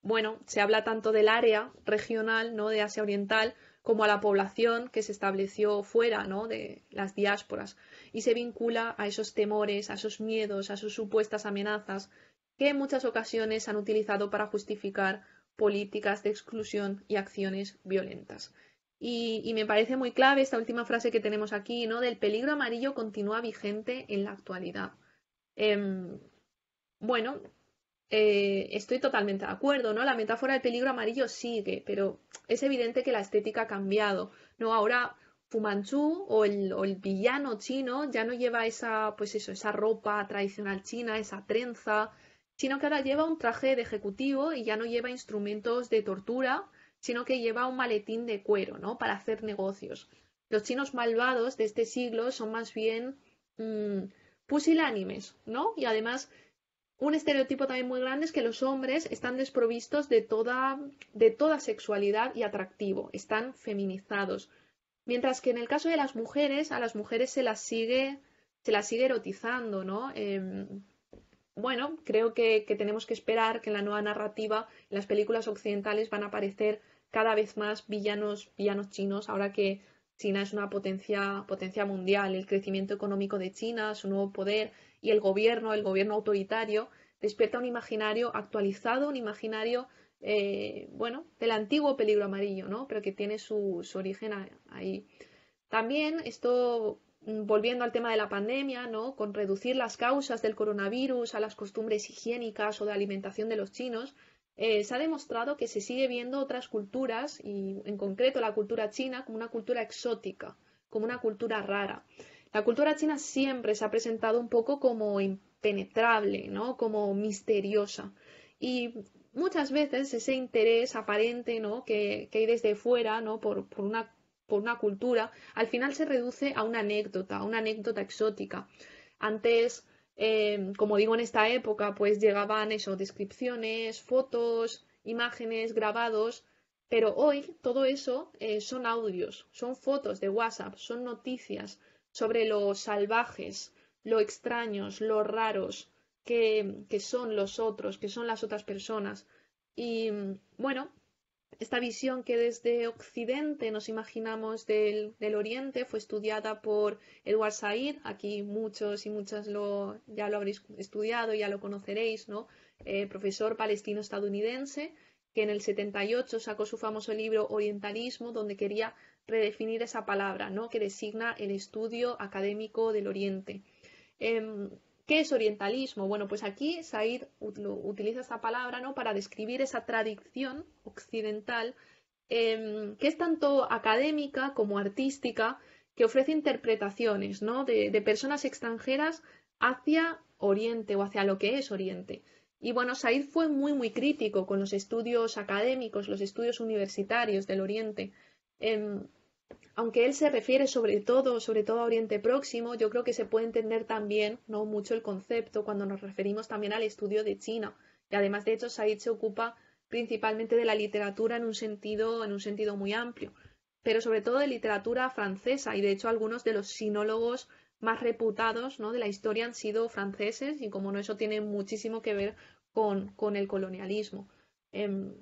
[SPEAKER 3] bueno, se habla tanto del área regional, ¿no? de Asia Oriental, como a la población que se estableció fuera ¿no? de las diásporas y se vincula a esos temores, a esos miedos, a sus supuestas amenazas que en muchas ocasiones han utilizado para justificar políticas de exclusión y acciones violentas. Y, me parece muy clave esta última frase que tenemos aquí, ¿no? Del peligro amarillo continúa vigente en la actualidad. Em, bueno, eh, estoy totalmente de acuerdo, ¿no? La metáfora del peligro amarillo sigue, pero es evidente que la estética ha cambiado, ¿no? Ahora Fu Manchu o el, el villano chino ya no lleva esa, pues eso, esa ropa tradicional china, esa trenza, sino que ahora lleva un traje de ejecutivo y ya no lleva instrumentos de tortura, sino que lleva un maletín de cuero, ¿no? Para hacer negocios. Los chinos malvados de este siglo son más bien mm, pusilánimes, ¿no? Y además, un estereotipo también muy grande es que los hombres están desprovistos de toda, de toda sexualidad y atractivo, están feminizados. Mientras que en el caso de las mujeres, a las mujeres se las sigue, se las sigue erotizando, ¿no? Em, bueno, creo que, tenemos que esperar que en la nueva narrativa, en las películas occidentales, van a aparecer cada vez más villanos, villanos chinos, ahora que China es una potencia, potencia mundial, el crecimiento económico de China, su nuevo poder y el gobierno, el gobierno autoritario, despierta un imaginario actualizado, un imaginario, eh, bueno, del antiguo peligro amarillo, ¿no? Pero que tiene su origen ahí. También esto Mm, volviendo al tema de la pandemia, ¿no? Con reducir las causas del coronavirus a las costumbres higiénicas o de alimentación de los chinos, eh, se ha demostrado que se sigue viendo otras culturas, y en concreto la cultura china, como una cultura exótica, como una cultura rara. La cultura china siempre se ha presentado un poco como impenetrable, ¿no? Como misteriosa. Y muchas veces ese interés aparente, ¿no? Que, hay desde fuera, ¿no? Por, por una por una cultura, al final se reduce a una anécdota, a una anécdota exótica. Antes, em, como digo, en esta época, pues llegaban eso, descripciones, fotos, imágenes, grabados, pero hoy todo eso eh, son audios, son fotos de WhatsApp, son noticias sobre los salvajes, lo extraños, lo raros que, que son los otros, que son las otras personas. Y mm, bueno, esta visión que desde Occidente nos imaginamos del, Oriente fue estudiada por Edward Said. Aquí muchos y muchas lo, ya lo habréis estudiado, ya lo conoceréis, ¿no? Eh, profesor palestino-estadounidense que en el 78 sacó su famoso libro Orientalismo, donde quería redefinir esa palabra, ¿no? Que designa el estudio académico del Oriente. Em, ¿Qué es orientalismo? Bueno, pues aquí Said utiliza esta palabra ¿no? para describir esa tradición occidental em, que es tanto académica como artística, que ofrece interpretaciones ¿no? de, personas extranjeras hacia Oriente o hacia lo que es Oriente. Y bueno, Said fue muy, muy crítico con los estudios académicos, los estudios universitarios del Oriente. Em, aunque él se refiere sobre todo, sobre todo a Oriente Próximo, yo creo que se puede entender también, no mucho el concepto, cuando nos referimos también al estudio de China. Y además, de hecho, Said se ocupa principalmente de la literatura en un sentido, en un sentido muy amplio, pero sobre todo de literatura francesa, y de hecho algunos de los sinólogos más reputados ¿no? de la historia han sido franceses, y como no, eso tiene muchísimo que ver con, el colonialismo. Em,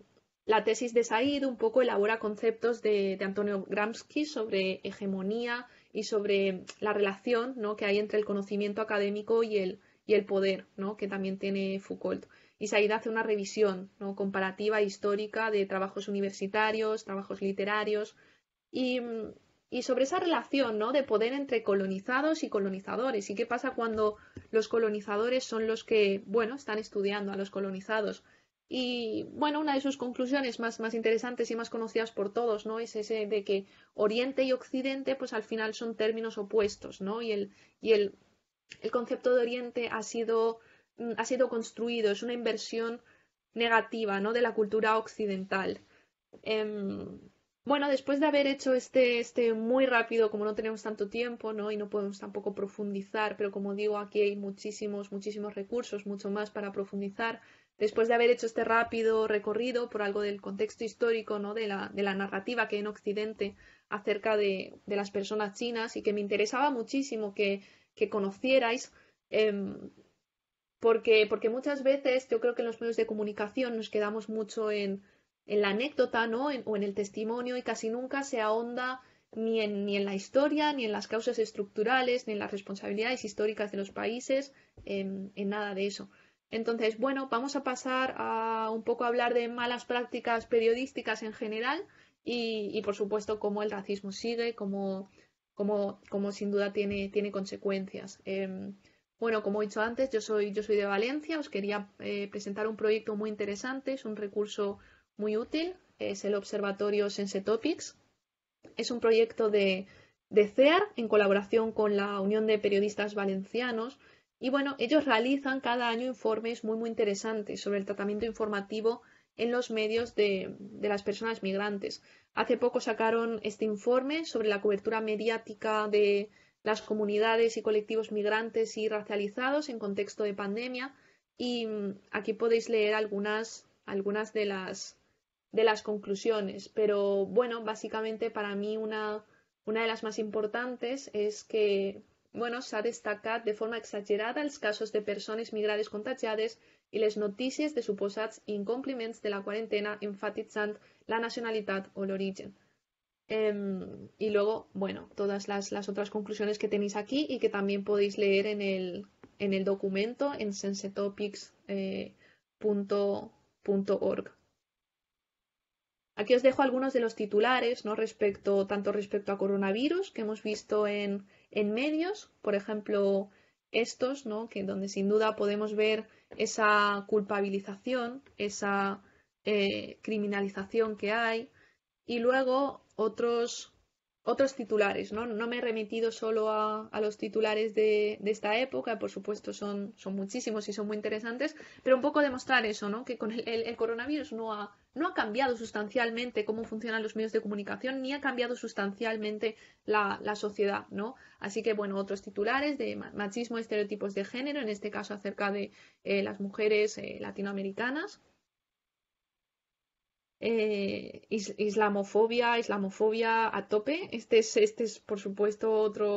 [SPEAKER 3] la tesis de Said un poco elabora conceptos de, Antonio Gramsci sobre hegemonía y sobre la relación que hay entre el conocimiento académico y el, poder, que también tiene Foucault. Y Said hace una revisión comparativa histórica de trabajos universitarios, trabajos literarios y, sobre esa relación de poder entre colonizados y colonizadores. ¿Y qué pasa cuando los colonizadores son los que, bueno, están estudiando a los colonizados? Y bueno, una de sus conclusiones más, interesantes y más conocidas por todos, ¿no? Es ese de que Oriente y Occidente, pues al final son términos opuestos, ¿no? Y el, y el, concepto de Oriente ha sido, mm, ha sido construido, es una inversión negativa, ¿no? De la cultura occidental. Em, bueno, después de haber hecho este, este muy rápido, como no tenemos tanto tiempo, ¿no? Y no podemos tampoco profundizar, pero como digo, aquí hay muchísimos, muchísimos recursos, mucho más para profundizar después de haber hecho este rápido recorrido por algo del contexto histórico, ¿no? de, la, narrativa que hay en Occidente acerca de, las personas chinas y que me interesaba muchísimo que, conocierais, em, porque, muchas veces yo creo que en los medios de comunicación nos quedamos mucho en, la anécdota ¿no? o en el testimonio y casi nunca se ahonda ni en, la historia, ni en las causas estructurales, ni en las responsabilidades históricas de los países, em, en nada de eso. Entonces, bueno, vamos a pasar a un poco a hablar de malas prácticas periodísticas en general y, por supuesto, cómo el racismo sigue, cómo, sin duda tiene, consecuencias. Em, bueno, como he dicho antes, yo soy, de Valencia, os quería eh, presentar un proyecto muy interesante, es un recurso muy útil, es el Observatorio Sense Topics. Es un proyecto de, de CEAR en colaboración con la Unión de Periodistas Valencianos y bueno, ellos realizan cada año informes muy, muy interesantes sobre el tratamiento informativo en los medios de, las personas migrantes. Hace poco sacaron este informe sobre la cobertura mediática de las comunidades y colectivos migrantes y racializados en contexto de pandemia. Y mm, aquí podéis leer algunas, algunas de, las, de las conclusiones. Pero bueno, básicamente para mí una, una de las más importantes es que bueno, ha destacado de forma exagerada els casos de personas migrades contagiades y las noticias de suposats incompliments de la cuarentena, enfatizando la nacionalidad o el origen. Em, y luego, bueno, todas las, otras conclusiones que tenéis aquí y que también podéis leer en el, en el documento en sensetopics.org. Eh, aquí os dejo algunos de los titulares, ¿no? Respecto, tanto respecto a coronavirus que hemos visto en, en medios, por ejemplo, estos, ¿no? que donde sin duda podemos ver esa culpabilización, esa eh, criminalización que hay, y luego otros otros titulares, ¿no? No me he remitido solo a, los titulares de, esta época, por supuesto son, son muchísimos y son muy interesantes, pero un poco demostrar eso, ¿no? Que con el, coronavirus no ha, no ha cambiado sustancialmente cómo funcionan los medios de comunicación, ni ha cambiado sustancialmente la, sociedad, ¿no? Así que, bueno, otros titulares de machismo, estereotipos de género, en este caso acerca de eh, las mujeres eh, latinoamericanas. Eh, islamofobia, islamofobia a tope. Este es, este es por supuesto, otro,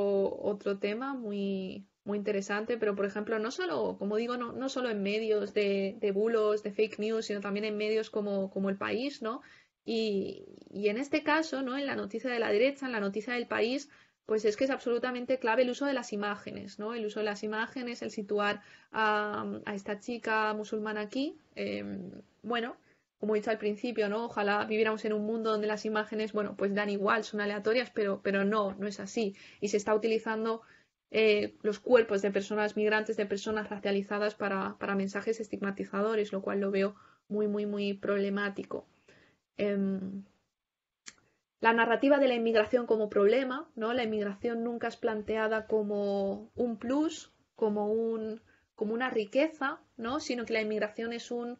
[SPEAKER 3] otro tema muy, muy interesante, pero por ejemplo, no solo, como digo, no, solo en medios de, bulos, de fake news, sino también en medios como, como El País, ¿no? Y, y, en este caso, ¿no? En la noticia de la derecha, en la noticia del país, pues es que es absolutamente clave el uso de las imágenes, ¿no? El uso de las imágenes, el situar a, a esta chica musulmana aquí. Em, bueno, como he dicho al principio, ¿no? Ojalá viviéramos en un mundo donde las imágenes, bueno, pues dan igual, son aleatorias, pero, pero no, no es así. Y se está utilizando eh, los cuerpos de personas migrantes, de personas racializadas para, mensajes estigmatizadores, lo cual lo veo muy, muy, muy problemático. Em, la narrativa de la inmigración como problema, ¿no? La inmigración nunca es planteada como un plus, como, un, como una riqueza, ¿no? Sino que la inmigración es un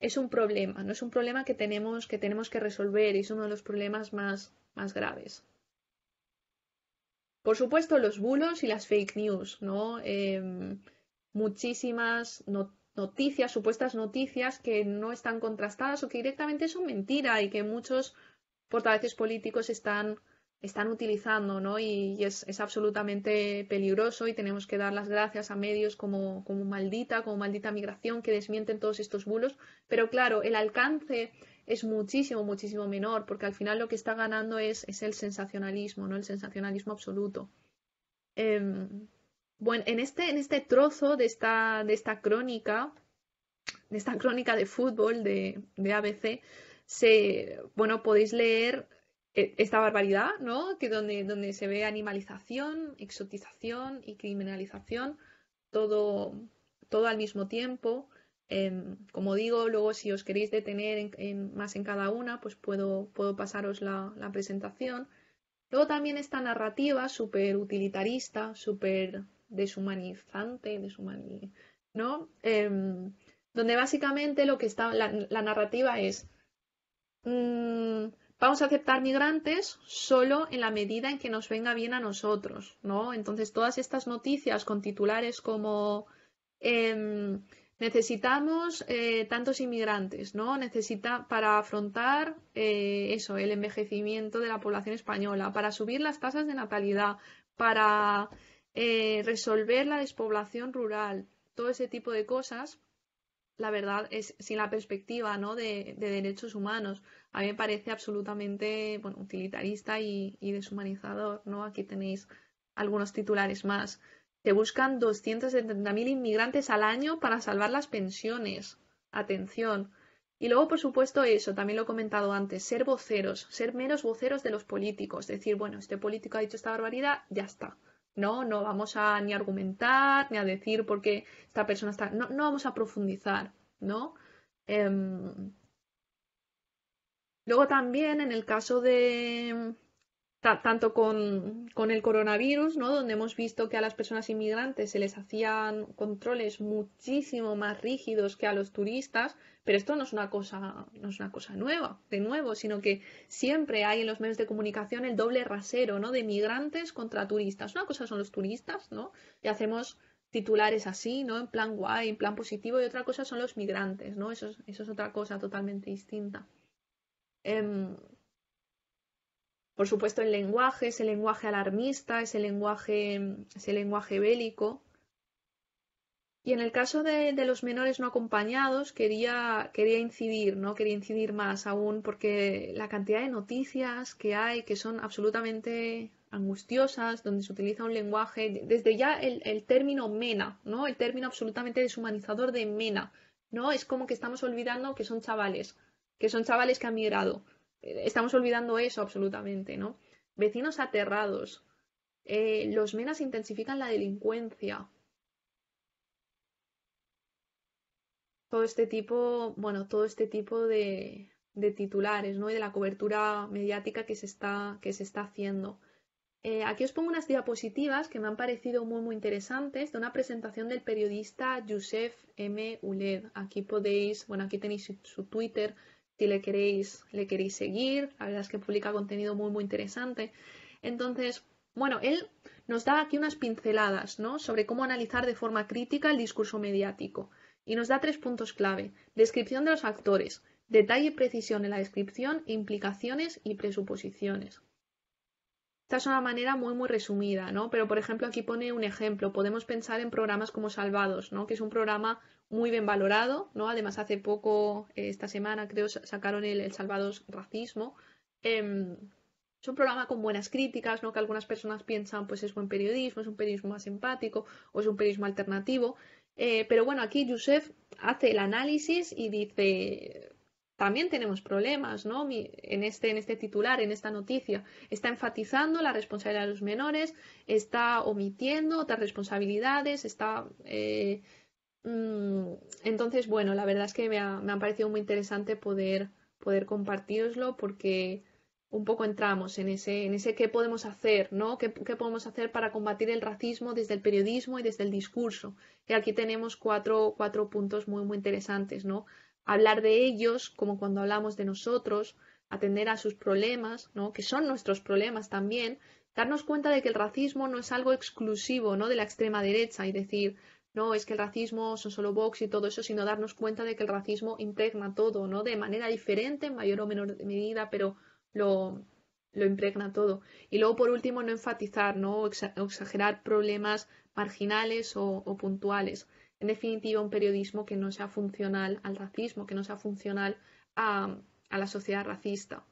[SPEAKER 3] es un problema, no es un problema que tenemos que, tenemos que resolver y es uno de los problemas más, más graves. Por supuesto, los bulos y las fake news, ¿no? Em, muchísimas noticias, supuestas noticias que no están contrastadas o que directamente son mentira y que muchos portavoces políticos están están utilizando, ¿no? Y, es, absolutamente peligroso y tenemos que dar las gracias a medios como, como Maldita, como Maldita Migración, que desmienten todos estos bulos. Pero claro, el alcance es muchísimo, muchísimo menor, porque al final lo que está ganando es, el sensacionalismo, ¿no? El sensacionalismo absoluto. Em, bueno, en este, en este trozo de esta, de esta crónica, de esta crónica de fútbol de, ABC, se, bueno, podéis leer e, esta barbaridad, ¿no? Que donde, donde se ve animalización, exotización y criminalización, todo, todo al mismo tiempo. Em, como digo, luego si os queréis detener más en cada una, pues puedo, puedo pasaros la, presentación. Luego también esta narrativa súper utilitarista, súper deshumanizante, ¿no? Em, donde básicamente lo que está, la, narrativa es... Mm, Vamos a aceptar migrantes solo en la medida en que nos venga bien a nosotros, ¿no? Entonces, todas estas noticias con titulares como em, necesitamos eh, tantos inmigrantes, ¿no? Necesita para afrontar eh, eso, el envejecimiento de la población española, para subir las tasas de natalidad, para eh, resolver la despoblación rural, todo ese tipo de cosas, la verdad es sin la perspectiva ¿no? de derechos humanos a mí me parece absolutamente utilitarista y, deshumanizador. ¿no? Aquí tenéis algunos titulares más. Se buscan 270.000 inmigrantes al año para salvar las pensiones. Atención. Y luego, por supuesto, eso, también lo he comentado antes, ser voceros, ser meros voceros de los políticos. Decir, bueno, este político ha dicho esta barbaridad, ya está. No, no vamos a ni argumentar, ni a decir por qué esta persona está. No, no vamos a profundizar, ¿no? Em, Luego también en el caso de tanto con, el coronavirus, ¿no? donde hemos visto que a las personas inmigrantes se les hacían controles muchísimo más rígidos que a los turistas, pero esto no es una cosa, no es una cosa nueva, de nuevo, sino que siempre hay en los medios de comunicación el doble rasero de migrantes contra turistas. Una cosa son los turistas, ¿no? Y hacemos titulares así, ¿no? En plan guay, en plan positivo, y otra cosa son los migrantes, ¿no? Eso es, eso es otra cosa totalmente distinta. Em, por supuesto, el lenguaje, el lenguaje alarmista, ese lenguaje, lenguaje bélico. Y en el caso de, los menores no acompañados, quería, quería, incidir, ¿no? Quería incidir más aún, porque la cantidad de noticias que hay, que son absolutamente angustiosas, donde se utiliza un lenguaje, desde ya el, el término mena, ¿no? El término absolutamente deshumanizador de mena, ¿no? Es como que estamos olvidando que son chavales, que son chavales que han migrado. Eh, estamos olvidando eso absolutamente, ¿no? Vecinos aterrados. Eh, los menas intensifican la delincuencia. Todo este tipo, bueno, todo este tipo de, titulares, ¿no? Y de la cobertura mediática que se está, que se está haciendo. Eh, aquí os pongo unas diapositivas que me han parecido muy, muy interesantes de una presentación del periodista Youssef M. Uled. Aquí podéis, bueno, aquí tenéis su Twitter, si le queréis, le queréis seguir. La verdad es que publica contenido muy, muy interesante. Entonces, bueno, él nos da aquí unas pinceladas ¿no? sobre cómo analizar de forma crítica el discurso mediático. Y nos da tres puntos clave. Descripción de los actores, detalle y precisión en la descripción, implicaciones y presuposiciones. Esta es una manera muy, muy resumida, ¿no? Pero, por ejemplo, aquí pone un ejemplo. Podemos pensar en programas como Salvados, ¿no? Que es un programa muy bien valorado, ¿no? Además, hace poco, eh, esta semana, creo, sacaron el, el Salvados Racismo. Em, es un programa con buenas críticas, ¿no? Que algunas personas piensan, pues es buen periodismo, es un periodismo más empático o es un periodismo alternativo. Eh, pero bueno, aquí Yusef hace el análisis y dice, también tenemos problemas, ¿no? en, este, en este titular, en esta noticia, está enfatizando la responsabilidad de los menores, está omitiendo otras responsabilidades, está eh, Mm, entonces, bueno, la verdad es que me ha, parecido muy interesante poder, poder compartiroslo porque un poco entramos en ese, en ese qué podemos hacer, ¿no? ¿Qué, podemos hacer para combatir el racismo desde el periodismo y desde el discurso. Y aquí tenemos cuatro, cuatro puntos muy, muy interesantes, ¿no? Hablar de ellos como cuando hablamos de nosotros, atender a sus problemas, ¿no? Que son nuestros problemas también, darnos cuenta de que el racismo no es algo exclusivo, ¿no? De la extrema derecha y decir, no es que el racismo son solo Vox y todo eso, sino darnos cuenta de que el racismo impregna todo, ¿no? De manera diferente, en mayor o menor medida, pero lo, impregna todo. Y luego, por último, no enfatizar, no exagerar problemas marginales o, puntuales. En definitiva, un periodismo que no sea funcional al racismo, que no sea funcional a la sociedad racista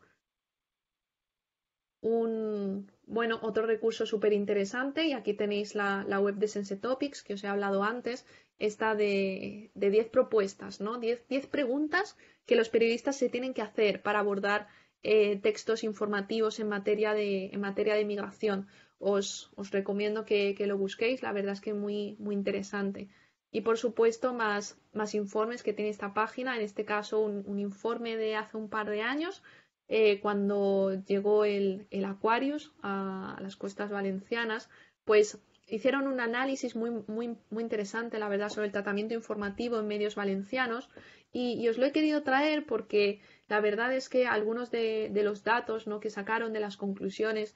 [SPEAKER 3] un, bueno, otro recurso súper interesante, y aquí tenéis la, web de Sense Topics que os he hablado antes, está de, de 10 propuestas, ¿no? 10, 10 preguntas que los periodistas se tienen que hacer para abordar eh, textos informativos en materia de, en materia de migración. Os, recomiendo que, lo busquéis, la verdad es que es muy, muy interesante. Y por supuesto, más, más informes que tiene esta página, en este caso un informe de hace un par de años eh, cuando llegó el, el Aquarius a, las cuestas valencianas, pues hicieron un análisis muy, muy, muy interesante, la verdad, sobre el tratamiento informativo en medios valencianos y, os lo he querido traer porque la verdad es que algunos de, los datos ¿no? que sacaron de las conclusiones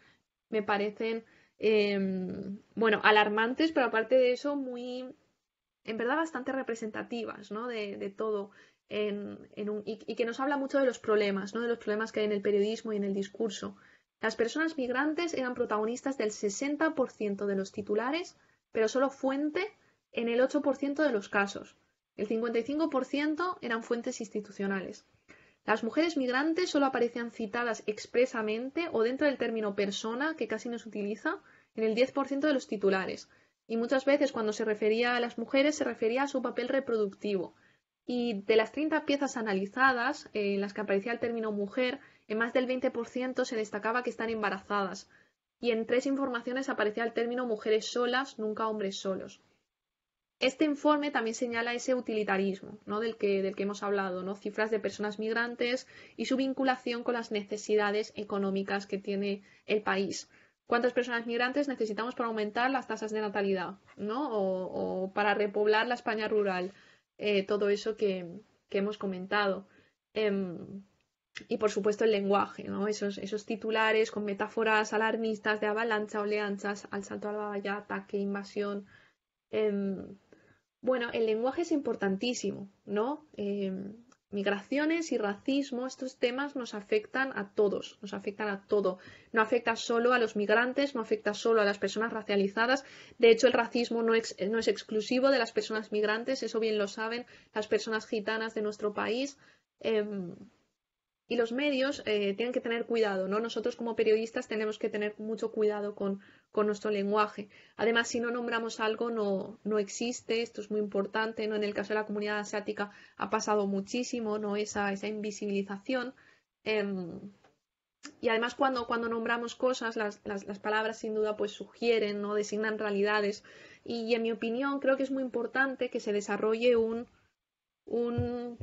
[SPEAKER 3] me parecen, em, bueno, alarmantes, pero aparte de eso, muy, en verdad, bastante representativas ¿no? de, de todo y, que nos habla mucho de los problemas, ¿no? de los problemas que hay en el periodismo y en el discurso. Las personas migrantes eran protagonistas del 60% de los titulares, pero solo fuente en el 8% de los casos. El 55% eran fuentes institucionales. Las mujeres migrantes solo aparecían citadas expresamente o dentro del término persona, que casi no se utiliza, en el 10% de los titulares. Y muchas veces cuando se refería a las mujeres se refería a su papel reproductivo, y de las 30 piezas analizadas eh, en las que aparecía el término mujer, en más del 20% se destacaba que están embarazadas y en tres informaciones aparecía el término mujeres solas, nunca hombres solos. Este informe también señala ese utilitarismo ¿no? del, que, hemos hablado, ¿no? cifras de personas migrantes y su vinculación con las necesidades económicas que tiene el país. ¿Cuántas personas migrantes necesitamos para aumentar las tasas de natalidad ¿no? o para repoblar la España rural? Eh, todo eso que, hemos comentado. Em, y por supuesto el lenguaje, esos, esos titulares con metáforas alarmistas de avalancha, oleanchas, al salto a la valla, ataque, invasión. Em, bueno, el lenguaje es importantísimo, ¿no? Em, Migraciones y racismo, estos temas nos afectan a todos, nos afectan a todo. No afecta solo a los migrantes, no afecta solo a las personas racializadas. De hecho, el racismo no es, exclusivo de las personas migrantes, eso bien lo saben las personas gitanas de nuestro país. Em, y los medios eh, tienen que tener cuidado, ¿no? Nosotros como periodistas tenemos que tener mucho cuidado con con nuestro lenguaje. Además, si no nombramos algo, no, no existe, esto es muy importante, ¿no? En el caso de la comunidad asiática ha pasado muchísimo, ¿no? Esa, esa invisibilización. Em, y además cuando, cuando nombramos cosas, las, las, palabras sin duda pues sugieren, ¿no? Designan realidades. Y, y, en mi opinión creo que es muy importante que se desarrolle un, un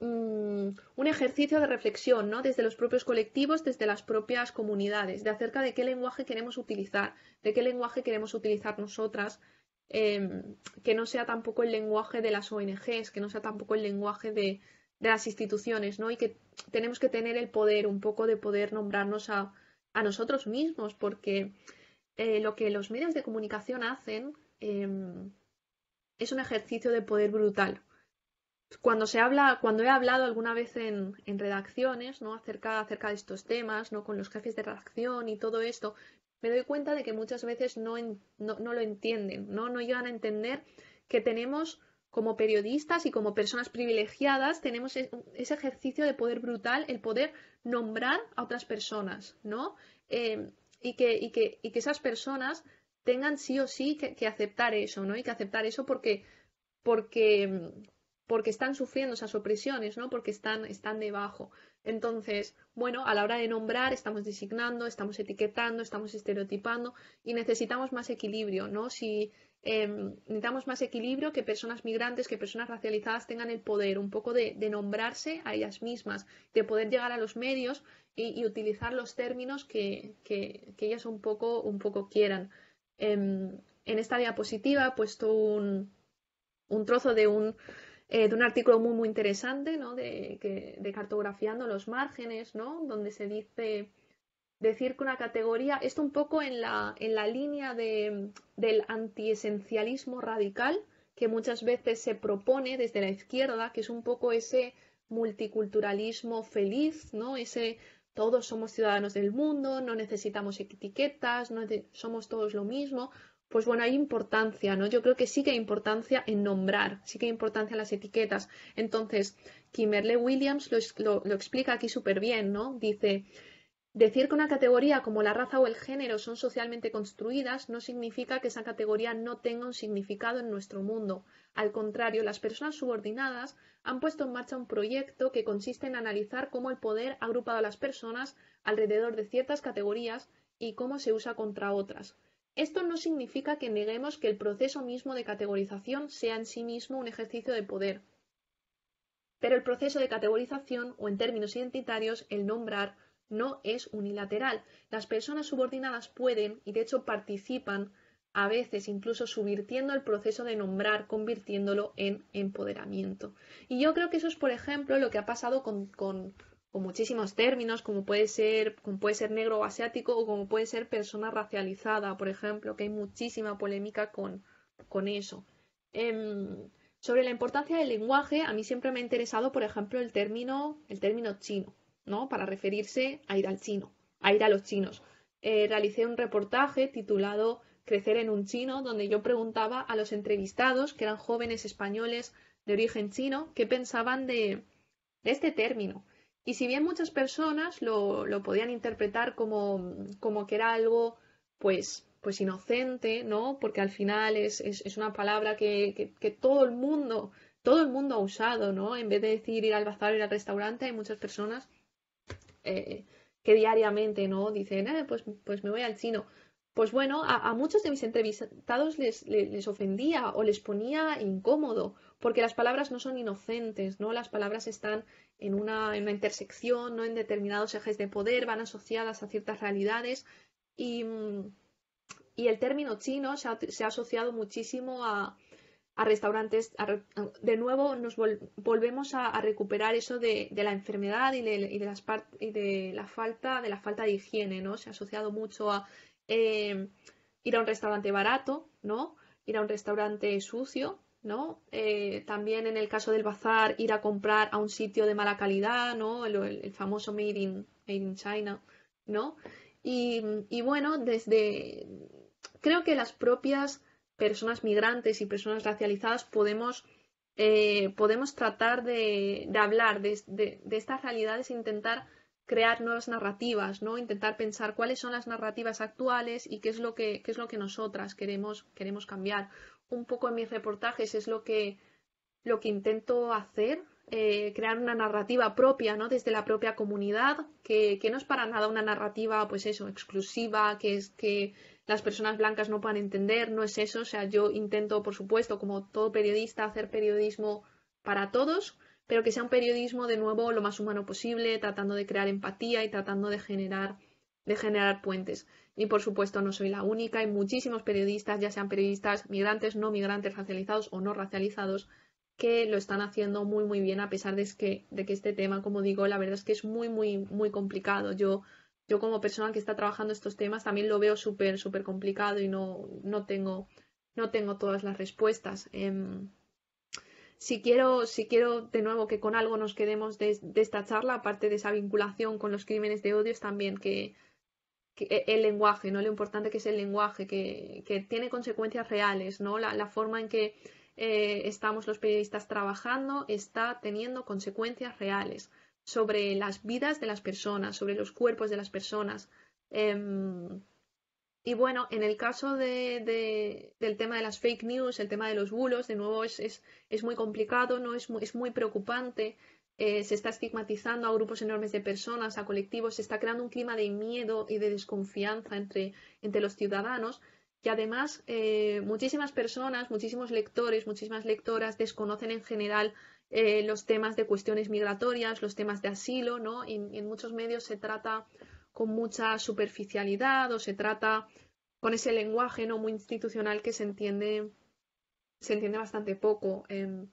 [SPEAKER 3] Mm, un, ejercicio de reflexión, ¿no? Desde los propios colectivos, desde las propias comunidades, de acerca de qué lenguaje queremos utilizar, de qué lenguaje queremos utilizar nosotras, em, que no sea tampoco el lenguaje de las ONGs, que no sea tampoco el lenguaje de, las instituciones, ¿no? Y que tenemos que tener el poder, un poco de poder nombrarnos a, nosotros mismos, porque eh, lo que los medios de comunicación hacen em, es un ejercicio de poder brutal cuando se habla, cuando he hablado alguna vez en, redacciones, ¿no? Acerca, acerca de estos temas, ¿no? Con los jefes de redacción y todo esto, me doy cuenta de que muchas veces no, no, lo entienden, ¿no? No llegan a entender que tenemos como periodistas y como personas privilegiadas tenemos e, ese ejercicio de poder brutal, el poder nombrar a otras personas, ¿no? Em, y, que, esas personas tengan sí o sí que, aceptar eso, ¿no? Y que aceptar eso porque, porque, porque están sufriendo esas opresiones, ¿no? Porque están, están debajo. Entonces, bueno, a la hora de nombrar estamos designando, estamos etiquetando, estamos estereotipando y necesitamos más equilibrio, ¿no? Si em, necesitamos más equilibrio, que personas migrantes, que personas racializadas tengan el poder un poco de, nombrarse a ellas mismas, de poder llegar a los medios y, utilizar los términos que, ellas un poco, un poco quieran. Em, en esta diapositiva he puesto un trozo de un eh, de un artículo muy, muy interesante, ¿no? De, cartografiando los márgenes, ¿no? Donde se dice decir que una categoría, esto un poco en la, en la línea de, del antiesencialismo radical que muchas veces se propone desde la izquierda, que es un poco ese multiculturalismo feliz, ¿no? Ese todos somos ciudadanos del mundo, no necesitamos etiquetas, no somos todos lo mismo pues bueno, hay importancia, ¿no? Yo creo que sí que hay importancia en nombrar, sí que hay importancia en las etiquetas. Entonces, Kimberly Williams lo, lo explica aquí súper bien, ¿no? Dice, decir que una categoría como la raza o el género son socialmente construidas no significa que esa categoría no tenga un significado en nuestro mundo. Al contrario, las personas subordinadas han puesto en marcha un proyecto que consiste en analizar cómo el poder ha agrupado a las personas alrededor de ciertas categorías y cómo se usa contra otras. Esto no significa que neguemos que el proceso mismo de categorización sea en sí mismo un ejercicio de poder, pero el proceso de categorización, o en términos identitarios, el nombrar, no es unilateral. Las personas subordinadas pueden, y de hecho participan, a veces incluso subvirtiendo el proceso de nombrar, convirtiéndolo en empoderamiento. Y yo creo que eso es, por ejemplo, lo que ha pasado con, con con muchísimos términos, como puede ser, como puede ser negro o asiático, o como puede ser persona racializada, por ejemplo, que hay muchísima polémica con, con eso. Em, sobre la importancia del lenguaje, a mí siempre me ha interesado, por ejemplo, el término, el término chino, ¿no? Para referirse a ir al chino, a ir a los chinos. Eh, realicé un reportaje titulado Crecer en un chino, donde yo preguntaba a los entrevistados, que eran jóvenes españoles de origen chino, qué pensaban de este término. Y si bien muchas personas lo, podían interpretar como, que era algo, pues, pues inocente, ¿no? Porque al final es, es, una palabra que, todo el mundo, todo el mundo ha usado, ¿no? En vez de decir ir al bazar, o ir al restaurante, hay muchas personas eh, que diariamente, ¿no? Dicen, eh, pues, pues me voy al chino. Pues bueno, a, muchos de mis entrevistados les ofendía o les ponía incómodo porque las palabras no son inocentes, ¿no? Las palabras están en una, intersección, ¿no? En determinados ejes de poder, van asociadas a ciertas realidades y, el término chino se ha, asociado muchísimo a, restaurantes. de nuevo nos volvemos a, recuperar eso de, la enfermedad y de, las de la falta de la falta de higiene, ¿no? Se ha asociado mucho a eh, ir a un restaurante barato, ¿no? Ir a un restaurante sucio eh, también en el caso del bazar, ir a comprar a un sitio de mala calidad, El, famoso made in, China, ¿no? Y, bueno, desde... Creo que las propias personas migrantes y personas racializadas podemos, eh, tratar de, hablar de, estas realidades e intentar crear nuevas narrativas, ¿no? Intentar pensar cuáles son las narrativas actuales y qué es lo que, qué es lo que nosotras queremos, queremos cambiar un poco en mis reportajes, es lo que, lo que intento hacer, eh, crear una narrativa propia, ¿no? Desde la propia comunidad, que, no es para nada una narrativa, pues eso, exclusiva, que es que las personas blancas no puedan entender, no es eso. O sea, yo intento, por supuesto, como todo periodista, hacer periodismo para todos, pero que sea un periodismo de nuevo lo más humano posible, tratando de crear empatía y tratando de generar, de generar puentes. Y por supuesto no soy la única, hay muchísimos periodistas, ya sean periodistas migrantes, no migrantes, racializados o no racializados, que lo están haciendo muy muy bien a pesar de que, que este tema, como digo, la verdad es que es muy muy muy complicado. Yo, yo como persona que está trabajando estos temas también lo veo súper súper complicado y no, no, tengo, no tengo todas las respuestas. Em, si quiero, si quiero de nuevo que con algo nos quedemos de, esta charla, aparte de esa vinculación con los crímenes de odio, es también que, e, el lenguaje, ¿no? Lo importante que es el lenguaje, que, tiene consecuencias reales, ¿no? La, forma en que eh, estamos los periodistas trabajando está teniendo consecuencias reales sobre las vidas de las personas, sobre los cuerpos de las personas. Em, y bueno, en el caso del tema de las fake news, el tema de los bulos, de nuevo es, muy complicado, ¿no? es muy preocupante. Eh, se está estigmatizando a grupos enormes de personas, a colectivos, se está creando un clima de miedo y de desconfianza entre, entre los ciudadanos. Y además, eh, muchísimas personas, muchísimos lectores, muchísimas lectoras desconocen en general eh, los temas de cuestiones migratorias, los temas de asilo, ¿no? en muchos medios se trata con mucha superficialidad o se trata con ese lenguaje no muy institucional que se entiende, se entiende bastante poco. Em,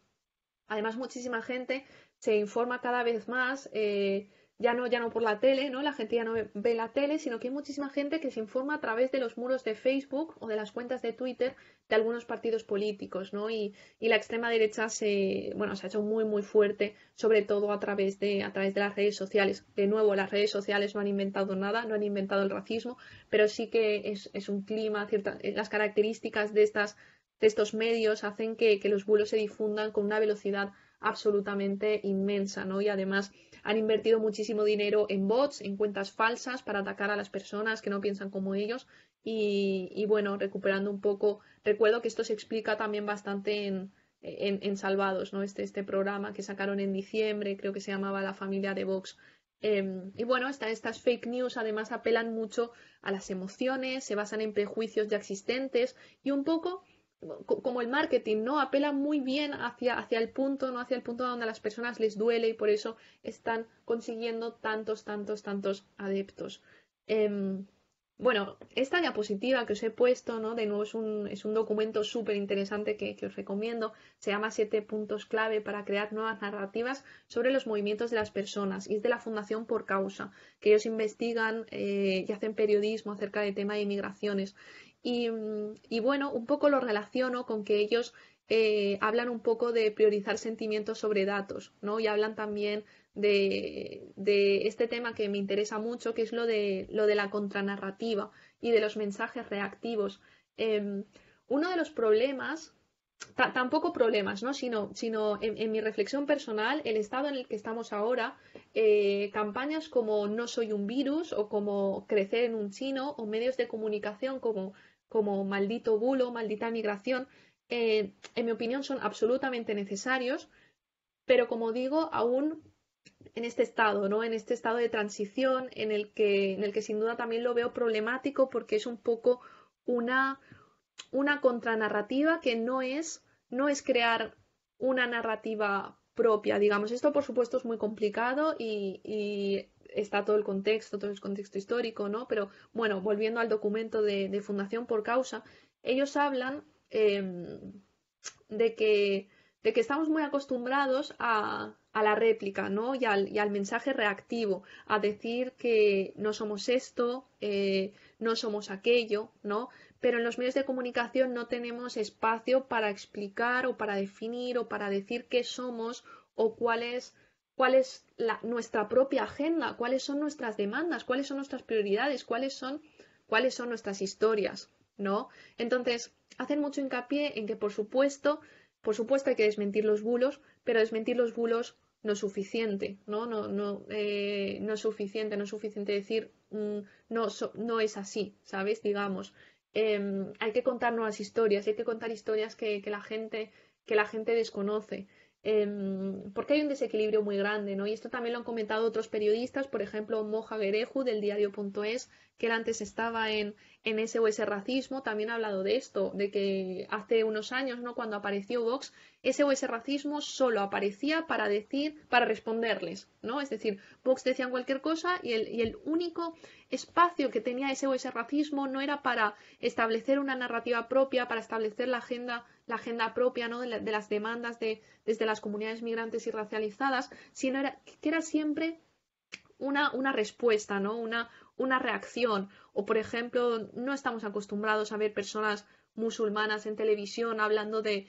[SPEAKER 3] además, muchísima gente se informa cada vez más, eh, ya, no, ya no por la tele, ¿no? La gente ya no ve la tele, sino que hay muchísima gente que se informa a través de los muros de Facebook o de las cuentas de Twitter de algunos partidos políticos, ¿no? Y, y la extrema derecha se, bueno, se ha hecho muy, muy fuerte, sobre todo a través, de, a través de las redes sociales. De nuevo, las redes sociales no han inventado nada, no han inventado el racismo, pero sí que es, un clima, eh, las características de estas de estos medios hacen que, los vuelos se difundan con una velocidad absolutamente inmensa, ¿no? Y además han invertido muchísimo dinero en bots, en cuentas falsas para atacar a las personas que no piensan como ellos. Y, bueno, recuperando un poco, recuerdo que esto se explica también bastante en, en, Salvados, ¿no? Este, este programa que sacaron en diciembre, creo que se llamaba La familia de Vox. Em, y bueno, estas fake news además apelan mucho a las emociones, se basan en prejuicios ya existentes y un poco como el marketing, ¿no? Apela muy bien hacia, hacia el punto, ¿no? Hacia el punto donde a las personas les duele y por eso están consiguiendo tantos, tantos, tantos adeptos. Em, bueno, esta diapositiva que os he puesto, ¿no? De nuevo es un, documento súper interesante que, os recomiendo. Se llama Siete puntos clave para crear nuevas narrativas sobre los movimientos de las personas. Y es de la Fundación Por Causa, que ellos investigan eh, y hacen periodismo acerca del tema de inmigraciones. Mm, y, bueno, un poco lo relaciono con que ellos eh, hablan un poco de priorizar sentimientos sobre datos, ¿no? Y hablan también de, este tema que me interesa mucho, que es lo de, lo de la contranarrativa y de los mensajes reactivos. Em, uno de los problemas, tampoco problemas, ¿no? sino, sino en, mi reflexión personal, el estado en el que estamos ahora, eh, campañas como No soy un virus o como Crecer en un chino o medios de comunicación como como maldito bulo, maldita migración, eh, en mi opinión son absolutamente necesarios, pero como digo, aún en este estado, ¿no? En este estado de transición en el que, en el que sin duda también lo veo problemático porque es un poco una, una contranarrativa que no es, no es crear una narrativa propia, digamos. Esto, por supuesto, es muy complicado y está todo el contexto, todo el contexto histórico, ¿no? Pero bueno, volviendo al documento de, Fundación por Causa, ellos hablan em, de, que, de, que, estamos muy acostumbrados a, la réplica, ¿no? Y al, mensaje reactivo, a decir que no somos esto, eh, no somos aquello, ¿no? Pero en los medios de comunicación no tenemos espacio para explicar o para definir o para decir qué somos o cuál es cuál es nuestra propia agenda, cuáles son nuestras demandas, cuáles son nuestras prioridades, cuáles son, cuáles son nuestras historias, ¿no? Entonces, hacen mucho hincapié en que, por supuesto, por supuesto hay que desmentir los bulos, pero desmentir los bulos no es suficiente, ¿no? No, no, eh, no es suficiente, no es suficiente decir mm, no, no es así, ¿sabes? Digamos. Em, hay que contar nuevas historias, hay que contar historias que, la gente, que la gente desconoce. Em, porque hay un desequilibrio muy grande, ¿no? Y esto también lo han comentado otros periodistas, por ejemplo, Moja Gereju del diario.es, que antes estaba en, en ese ese racismo, también ha hablado de esto, de que hace unos años, ¿no? cuando apareció Vox, ese ese racismo solo aparecía para decir, para responderles, ¿no? Es decir, Vox decían cualquier cosa y el, único espacio que tenía ese ese racismo no era para establecer una narrativa propia, para establecer la agenda, la agenda propia, ¿no? De, las demandas desde las comunidades migrantes y racializadas, sino era, que era siempre una, una respuesta, ¿no? Una, una reacción o, por ejemplo, no estamos acostumbrados a ver personas musulmanas en televisión hablando de,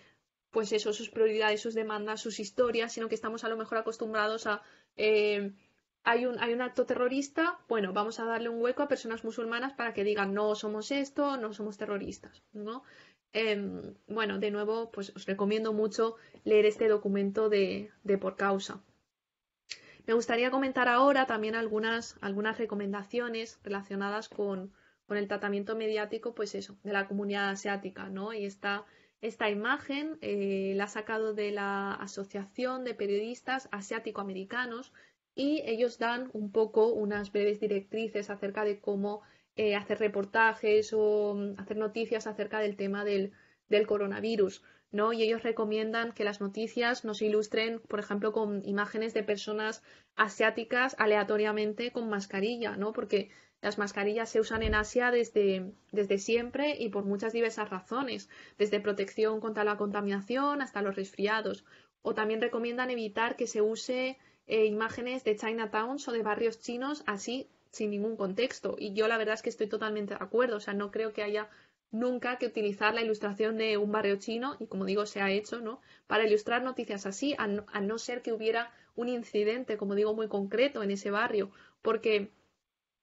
[SPEAKER 3] pues eso, sus prioridades, sus demandas, sus historias, sino que estamos a lo mejor acostumbrados a... Eh, hay un, hay un acto terrorista, bueno, vamos a darle un hueco a personas musulmanas para que digan no somos esto, no somos terroristas, ¿no? Em, bueno, de nuevo, pues os recomiendo mucho leer este documento de por causa. Me gustaría comentar ahora también algunas, recomendaciones relacionadas con, el tratamiento mediático, pues eso, de la comunidad asiática, Y esta, imagen eh, la ha sacado de la Asociación de Periodistas Asiático-Americanos y ellos dan un poco unas breves directrices acerca de cómo eh, hacer reportajes o mm, hacer noticias acerca del tema del coronavirus. ¿no? Y ellos recomiendan que las noticias nos ilustren, por ejemplo, con imágenes de personas asiáticas aleatoriamente con mascarilla, ¿no? Porque las mascarillas se usan en Asia desde, desde, siempre y por muchas diversas razones, desde protección contra la contaminación hasta los resfriados. O también recomiendan evitar que se use eh, imágenes de Chinatowns o de barrios chinos así sin ningún contexto. Y yo la verdad es que estoy totalmente de acuerdo. O sea, no creo que haya nunca que utilizar la ilustración de un barrio chino, y como digo, se ha hecho, ¿no? Para ilustrar noticias así, a no, ser que hubiera un incidente, como digo, muy concreto en ese barrio, porque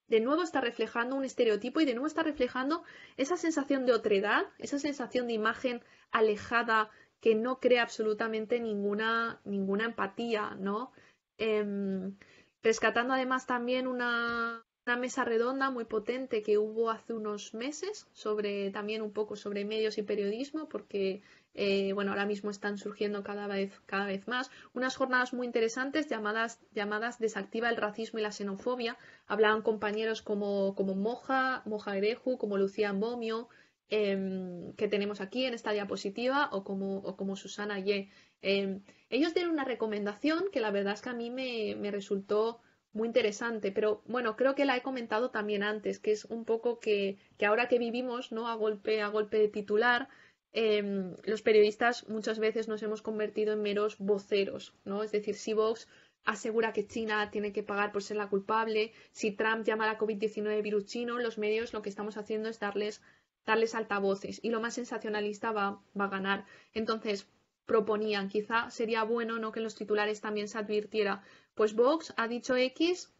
[SPEAKER 3] de nuevo está reflejando un estereotipo y de nuevo está reflejando esa sensación de otredad, esa sensación de imagen alejada que no crea absolutamente ninguna, ninguna empatía, ¿no? Em, rescatando además también una, una mesa redonda muy potente que hubo hace unos meses sobre también un poco sobre medios y periodismo porque eh, bueno ahora mismo están surgiendo cada vez cada vez más unas jornadas muy interesantes llamadas llamadas desactiva el racismo y la xenofobia hablaban compañeros como como Moja Moja Ereju como Lucía Momio em, que tenemos aquí en esta diapositiva o como como Susana Ye em, ellos dieron una recomendación que la verdad es que a mí me, me resultó muy interesante, pero bueno, creo que la he comentado también antes, que es un poco que, ahora que vivimos, ¿no? A golpe, a golpe de titular, em, los periodistas muchas veces nos hemos convertido en meros voceros, ¿no? Es decir, si Vox asegura que China tiene que pagar por ser la culpable, si Trump llama a la COVID-19 virus chino, los medios lo que estamos haciendo es darles, darles altavoces y lo más sensacionalista va, a ganar. Entonces, proponían, quizá sería bueno ¿no? que los titulares también se advirtiera pues Vox ha dicho X,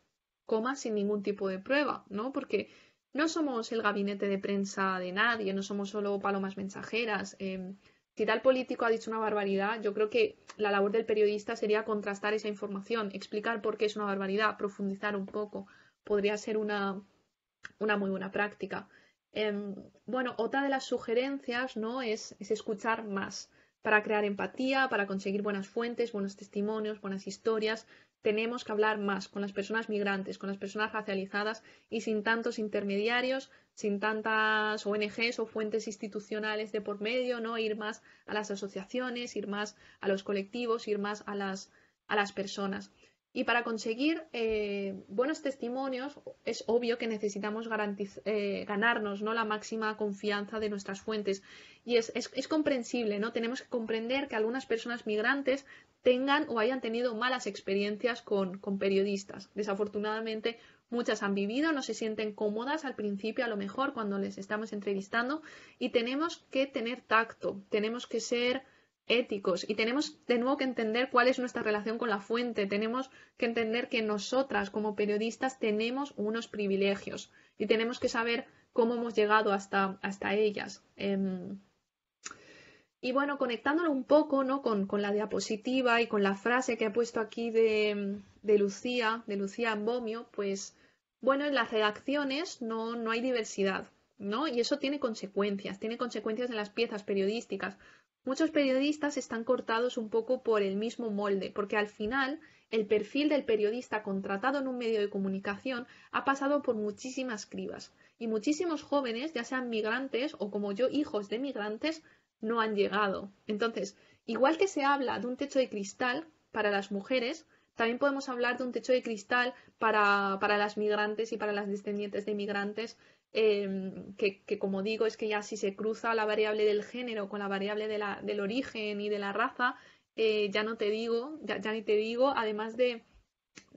[SPEAKER 3] coma, sin ningún tipo de prueba, ¿no? Porque no somos el gabinete de prensa de nadie, no somos solo palomas mensajeras. Em, si tal político ha dicho una barbaridad, yo creo que la labor del periodista sería contrastar esa información, explicar por qué es una barbaridad, profundizar un poco. Podría ser una, muy buena práctica. Em, bueno, otra de las sugerencias ¿no? es, escuchar más para crear empatía, para conseguir buenas fuentes, buenos testimonios, buenas historias tenemos que hablar más con las personas migrantes, con las personas racializadas y sin tantos intermediarios, sin tantas ONGs o fuentes institucionales de por medio, ¿no? Ir más a las asociaciones, ir más a los colectivos, ir más a las, a las personas. Y para conseguir eh, buenos testimonios es obvio que necesitamos eh, ganarnos ¿no? la máxima confianza de nuestras fuentes. Y es, comprensible, ¿no? Tenemos que comprender que algunas personas migrantes tengan o hayan tenido malas experiencias con, con periodistas. Desafortunadamente, muchas han vivido, no se sienten cómodas al principio, a lo mejor, cuando les estamos entrevistando. Y tenemos que tener tacto, tenemos que ser éticos y tenemos de nuevo que entender cuál es nuestra relación con la fuente, tenemos que entender que nosotras como periodistas tenemos unos privilegios y tenemos que saber cómo hemos llegado hasta, hasta ellas. Em, y bueno, conectándolo un poco con, la diapositiva y con la frase que ha puesto aquí de, Lucía, de Lucía Bomio, pues bueno, en las redacciones no, no hay diversidad, ¿no? Y eso tiene consecuencias, tiene consecuencias en las piezas periodísticas muchos periodistas están cortados un poco por el mismo molde, porque al final el perfil del periodista contratado en un medio de comunicación ha pasado por muchísimas cribas y muchísimos jóvenes, ya sean migrantes o como yo, hijos de migrantes, no han llegado. Entonces, igual que se habla de un techo de cristal para las mujeres, también podemos hablar de un techo de cristal para, para las migrantes y para las descendientes de migrantes Em, que, como digo es que ya si se cruza la variable del género con la variable del origen y de la raza, eh, ya no te digo, ya, ni te digo, además de,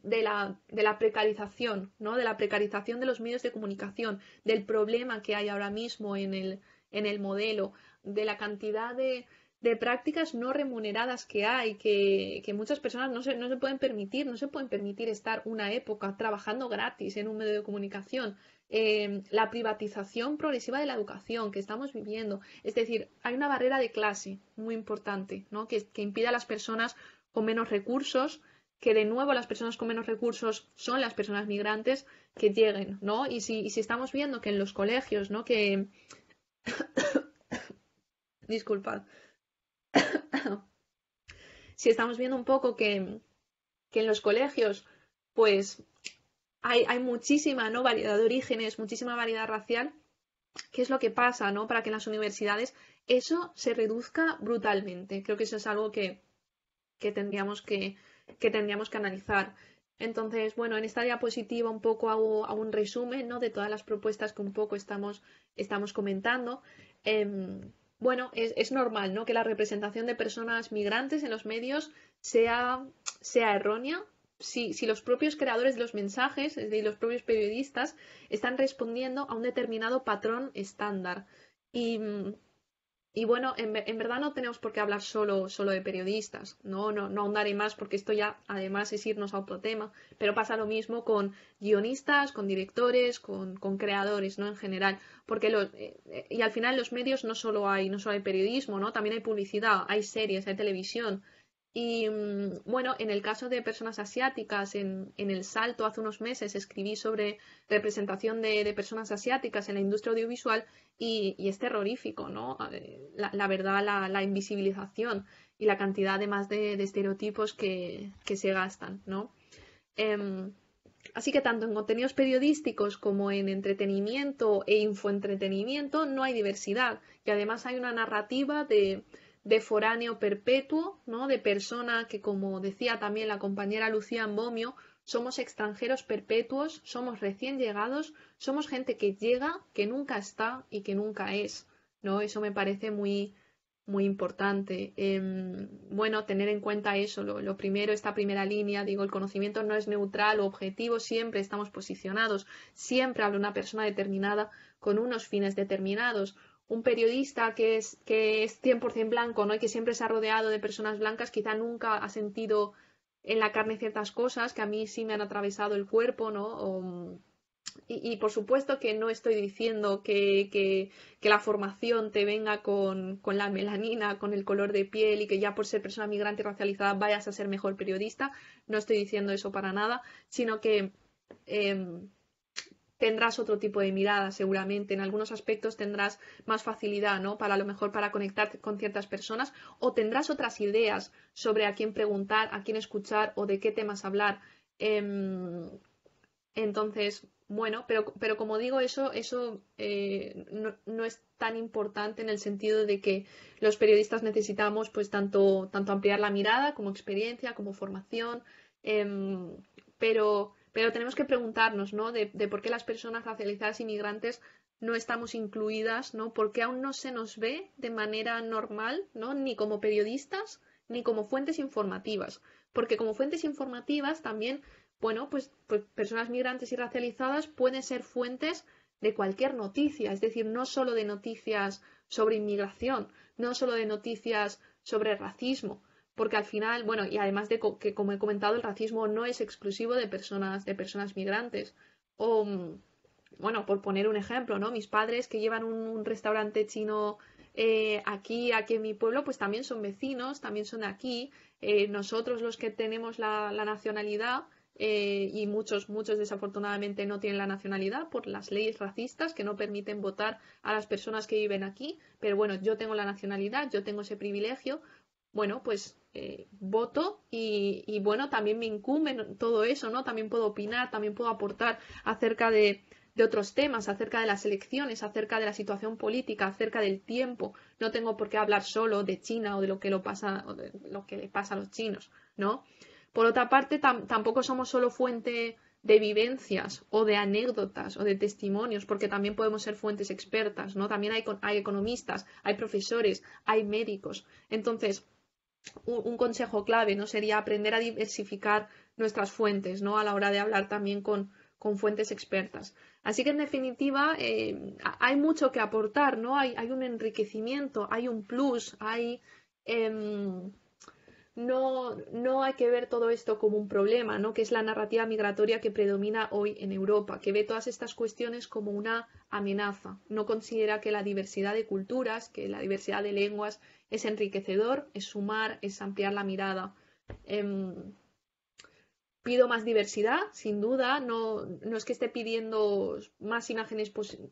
[SPEAKER 3] la, de, la, precarización, ¿no? de la precarización de los medios de comunicación, del problema que hay ahora mismo en el, en el modelo, de la cantidad de, de prácticas no remuneradas que hay, que, muchas personas no se, no se pueden permitir, no se pueden permitir estar una época trabajando gratis en un medio de comunicación. Em, la privatización progresiva de la educación que estamos viviendo. Es decir, hay una barrera de clase muy importante ¿no? que, que impide a las personas con menos recursos que de nuevo las personas con menos recursos son las personas migrantes que lleguen, ¿no? Y si, si estamos viendo que en los colegios, ¿no? Que... (coughs) Disculpad. (laughs) si estamos viendo un poco que, en los colegios, pues hay, muchísima ¿no? variedad de orígenes, muchísima variedad racial, ¿qué es lo que pasa para que en las universidades eso se reduzca brutalmente? Creo que eso es algo que, tendríamos, que, tendríamos que analizar. Entonces, bueno, en esta diapositiva un poco hago, un resumen ¿no? de todas las propuestas que un poco estamos, estamos comentando. Em, bueno, es, normal, ¿no? Que la representación de personas migrantes en los medios sea, sea errónea. Si, si los propios creadores de los mensajes, es decir, los propios periodistas, están respondiendo a un determinado patrón estándar. Y mm, y bueno, en, verdad no tenemos por qué hablar solo, solo de periodistas, ¿no? No, no ahondaré más porque esto ya además es irnos a otro tema, pero pasa lo mismo con guionistas, con directores, con, creadores, ¿no? En general, porque eh, eh, y al final los medios no solo hay, no solo hay periodismo, ¿no? También hay publicidad, hay series, hay televisión, y mm, bueno, en el caso de personas asiáticas, en, El Salto hace unos meses escribí sobre representación de, personas asiáticas en la industria audiovisual y, es terrorífico, ¿no? Eh, la, verdad, la, invisibilización y la cantidad además de, de estereotipos que, se gastan, ¿no? Em, así que tanto en contenidos periodísticos como en entretenimiento e infoentretenimiento no hay diversidad y además hay una narrativa de de foráneo perpetuo, ¿no? de persona que, como decía también la compañera Lucía Bomio, somos extranjeros perpetuos, somos recién llegados, somos gente que llega, que nunca está y que nunca es. ¿no? Eso me parece muy, muy importante. Em, bueno, tener en cuenta eso, lo, lo, primero, esta primera línea, digo, el conocimiento no es neutral o objetivo, siempre estamos posicionados, siempre habla una persona determinada con unos fines determinados un periodista que es, que es 100% blanco ¿no? y que siempre se ha rodeado de personas blancas, quizá nunca ha sentido en la carne ciertas cosas que a mí sí me han atravesado el cuerpo, ¿no? y, por supuesto que no estoy diciendo que, la formación te venga con, la melanina, con el color de piel y que ya por ser persona migrante y racializada vayas a ser mejor periodista. No estoy diciendo eso para nada, sino que em, tendrás otro tipo de mirada seguramente, en algunos aspectos tendrás más facilidad, ¿no? Para a lo mejor para conectar con ciertas personas o tendrás otras ideas sobre a quién preguntar, a quién escuchar o de qué temas hablar. Em, entonces, bueno, pero, pero como digo, eso, eso eh, no, es tan importante en el sentido de que los periodistas necesitamos pues tanto, tanto ampliar la mirada como experiencia, como formación, em, pero pero tenemos que preguntarnos, ¿no? De, por qué las personas racializadas y migrantes no estamos incluidas, ¿no? Porque aún no se nos ve de manera normal, ¿no? Ni como periodistas, ni como fuentes informativas. Porque como fuentes informativas también, bueno, pues, pues personas migrantes y racializadas pueden ser fuentes de cualquier noticia, es decir, no solo de noticias sobre inmigración, no solo de noticias sobre racismo, porque al final, bueno, y además de que como he comentado, el racismo no es exclusivo de personas, de personas migrantes. O, bueno, por poner un ejemplo, ¿no? Mis padres que llevan un, restaurante chino eh, aquí, aquí en mi pueblo, pues también son vecinos, también son de aquí. Eh, nosotros los que tenemos la, nacionalidad, eh, y muchos, muchos desafortunadamente no tienen la nacionalidad por las leyes racistas que no permiten votar a las personas que viven aquí, pero bueno, yo tengo la nacionalidad, yo tengo ese privilegio, bueno, pues eh, voto y, bueno, también me incumbe todo eso, ¿no? También puedo opinar, también puedo aportar acerca de, otros temas, acerca de las elecciones, acerca de la situación política, acerca del tiempo. No tengo por qué hablar solo de China o de lo que, lo pasa, lo que le pasa a los chinos, ¿no? Por otra parte, tampoco somos solo fuente de vivencias o de anécdotas o de testimonios, porque también podemos ser fuentes expertas, ¿no? También hay, hay economistas, hay profesores, hay médicos. Entonces, un, consejo clave, ¿no? Sería aprender a diversificar nuestras fuentes, ¿no? A la hora de hablar también con, fuentes expertas. Así que, en definitiva, eh, hay mucho que aportar, ¿no? Hay, hay un enriquecimiento, hay un plus, hay... Em, no, hay que ver todo esto como un problema, ¿no? que es la narrativa migratoria que predomina hoy en Europa, que ve todas estas cuestiones como una amenaza. No considera que la diversidad de culturas, que la diversidad de lenguas es enriquecedor, es sumar, es ampliar la mirada. Em, pido más diversidad, sin duda, no, es que esté pidiendo más imágenes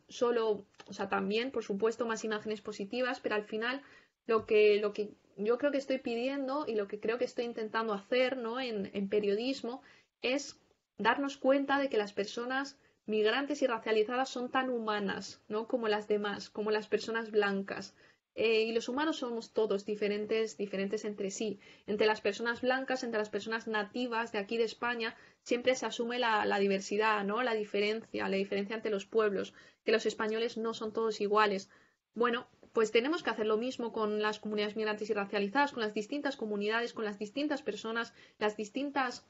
[SPEAKER 3] solo, o sea, también, por supuesto, más imágenes positivas, pero al final lo que, lo que yo creo que estoy pidiendo y lo que creo que estoy intentando hacer ¿no? en, en periodismo es darnos cuenta de que las personas migrantes y racializadas son tan humanas, ¿no? Como las demás, como las personas blancas. Eh, y los humanos somos todos diferentes, diferentes entre sí. Entre las personas blancas, entre las personas nativas de aquí de España, siempre se asume la, diversidad, ¿no? La diferencia, la diferencia entre los pueblos, que los españoles no son todos iguales. Bueno, pues tenemos que hacer lo mismo con las comunidades migrantes y racializadas, con las distintas comunidades, con las distintas personas, las distintas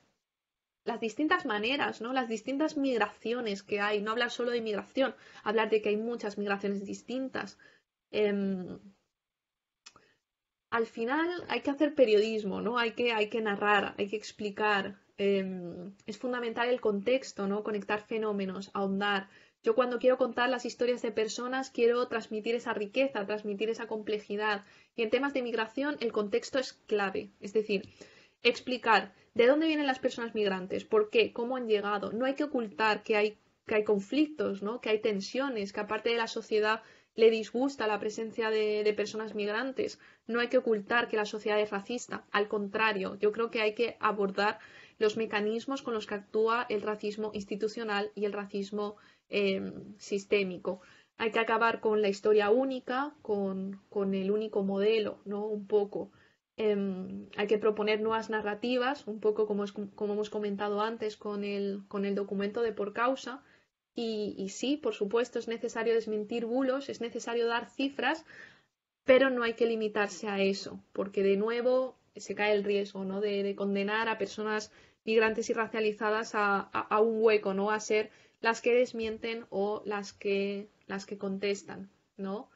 [SPEAKER 3] las distintas maneras, ¿no? Las distintas migraciones que hay, no hablar solo de migración, hablar de que hay muchas migraciones distintas, Em, al final hay que hacer periodismo, ¿no? Hay que, hay que narrar, hay que explicar. Em, es fundamental el contexto, ¿no? Conectar fenómenos, ahondar. Yo cuando quiero contar las historias de personas quiero transmitir esa riqueza, transmitir esa complejidad. Y en temas de migración el contexto es clave. Es decir, explicar de dónde vienen las personas migrantes, por qué, cómo han llegado. No hay que ocultar que hay, que hay conflictos, ¿no? que hay tensiones, que aparte de la sociedad le disgusta la presencia de, personas migrantes. No hay que ocultar que la sociedad es racista. Al contrario, yo creo que hay que abordar los mecanismos con los que actúa el racismo institucional y el racismo em, sistémico. Hay que acabar con la historia única, con, el único modelo, ¿no? Un poco. Em, hay que proponer nuevas narrativas, un poco como, hemos comentado antes con el documento de por causa y, sí, por supuesto, es necesario desmentir bulos, es necesario dar cifras, pero no hay que limitarse a eso, porque de nuevo se cae el riesgo ¿no? de, condenar a personas migrantes y racializadas a, un hueco, ¿no? A ser las que desmienten o las que, las que contestan, ¿no?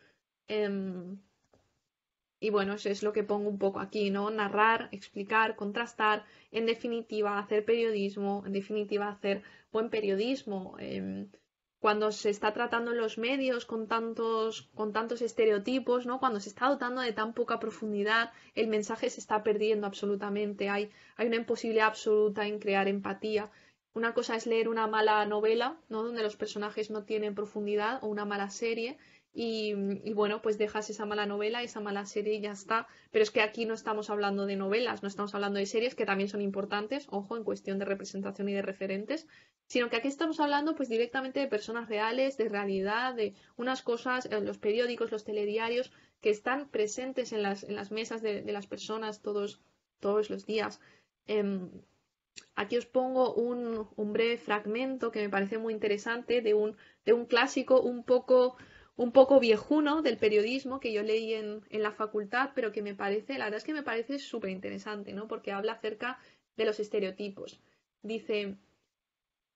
[SPEAKER 3] Em, y bueno, eso es lo que pongo un poco aquí, ¿no? Narrar, explicar, contrastar, en definitiva, hacer periodismo, en definitiva, hacer buen periodismo. Em, cuando se está tratando en los medios con tantos, con tantos estereotipos, ¿no? cuando se está dotando de tan poca profundidad, el mensaje se está perdiendo absolutamente. Hay, una imposibilidad absoluta en crear empatía. Una cosa es leer una mala novela, ¿no? donde los personajes no tienen profundidad, o una mala serie, y, bueno, pues dejas esa mala novela, esa mala serie ya está. Pero es que aquí no estamos hablando de novelas, no estamos hablando de series que también son importantes, ojo, en cuestión de representación y de referentes, sino que aquí estamos hablando pues directamente de personas reales, de realidad, de unas cosas, eh, los periódicos, los telediarios, que están presentes en las, en las mesas de, las personas todos, todos los días. Em, aquí os pongo un, un, breve fragmento que me parece muy interesante de un, de un clásico un poco un poco viejuno del periodismo que yo leí en, la facultad, pero que me parece, la verdad es que me parece súper interesante, ¿no? Porque habla acerca de los estereotipos. Dice,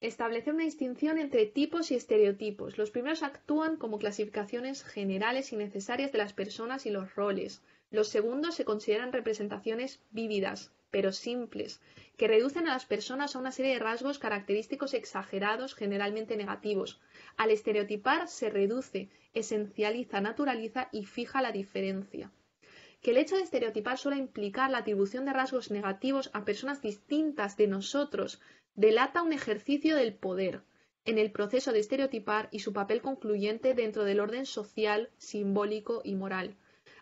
[SPEAKER 3] establecer una distinción entre tipos y estereotipos. Los primeros actúan como clasificaciones generales y necesarias de las personas y los roles. Los segundos se consideran representaciones vívidas, pero simples, que reducen a las personas a una serie de rasgos característicos exagerados, generalmente negativos. Al estereotipar se reduce, esencializa, naturaliza y fija la diferencia. Que el hecho de estereotipar suele implicar la atribución de rasgos negativos a personas distintas de nosotros, delata un ejercicio del poder en el proceso de estereotipar y su papel concluyente dentro del orden social, simbólico y moral.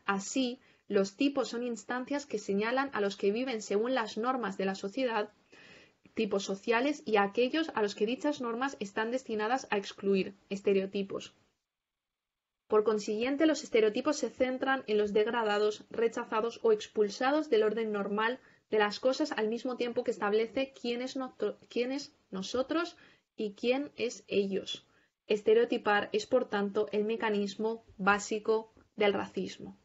[SPEAKER 3] Así, los tipos son instancias que señalan a los que viven según las normas de la sociedad, tipos sociales y a aquellos a los que dichas normas están destinadas a excluir, estereotipos. Por consiguiente, los estereotipos se centran en los degradados, rechazados o expulsados del orden normal de las cosas al mismo tiempo que establece quién es nosotros y quién es ellos. Estereotipar es, por tanto, el mecanismo básico del racismo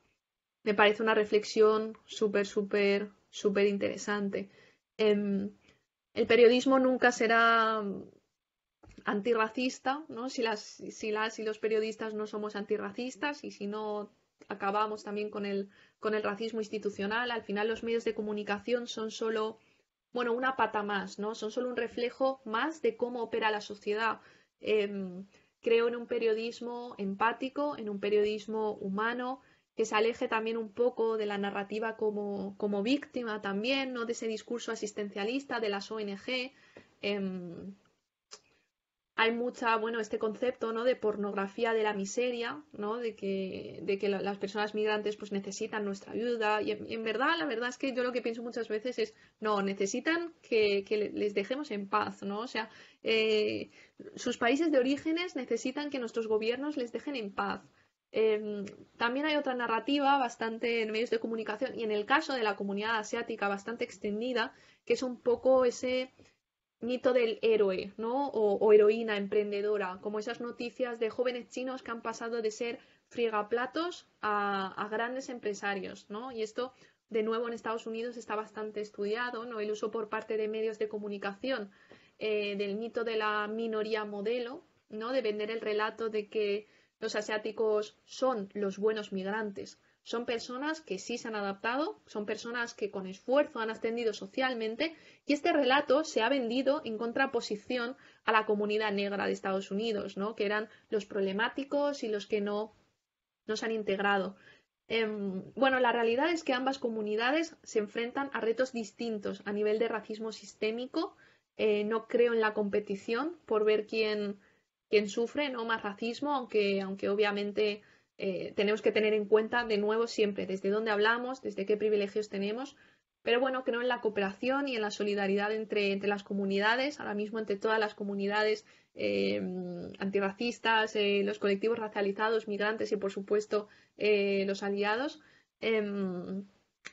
[SPEAKER 3] me parece una reflexión súper, súper, súper interesante. Em, el periodismo nunca será mm, antirracista, ¿no? Si las, si las y los periodistas no somos antirracistas y si no acabamos también con el, racismo institucional, al final los medios de comunicación son solo, bueno, una pata más, ¿no? Son solo un reflejo más de cómo opera la sociedad. Em, creo en un periodismo empático, en un periodismo humano, que se aleje también un poco de la narrativa como, víctima también, ¿no? De ese discurso asistencialista de las ONG. Em, hay mucha, bueno, este concepto, ¿no? De pornografía de la miseria, ¿no? De que, las personas migrantes pues necesitan nuestra ayuda. Y en, verdad, la verdad es que yo lo que pienso muchas veces es, no, necesitan que, les dejemos en paz, ¿no? O sea, eh, sus países de orígenes necesitan que nuestros gobiernos les dejen en paz Em, también hay otra narrativa bastante en medios de comunicación y en el caso de la comunidad asiática bastante extendida, que es un poco ese mito del héroe, O, heroína emprendedora, como esas noticias de jóvenes chinos que han pasado de ser friegaplatos a, a grandes empresarios, Y esto, de nuevo, en Estados Unidos está bastante estudiado, ¿no? El uso por parte de medios de comunicación eh, del mito de la minoría modelo, ¿no? De vender el relato de que los asiáticos son los buenos migrantes, son personas que sí se han adaptado, son personas que con esfuerzo han ascendido socialmente y este relato se ha vendido en contraposición a la comunidad negra de Estados Unidos, ¿no? que eran los problemáticos y los que no, no se han integrado. Em, bueno, la realidad es que ambas comunidades se enfrentan a retos distintos a nivel de racismo sistémico. Eh, no creo en la competición por ver quién quien sufre, ¿no? Más racismo, aunque, aunque obviamente eh, tenemos que tener en cuenta de nuevo siempre desde dónde hablamos, desde qué privilegios tenemos, pero bueno, creo en la cooperación y en la solidaridad entre, entre las comunidades, ahora mismo entre todas las comunidades eh, antirracistas, eh, los colectivos racializados, migrantes y por supuesto los aliados. Em,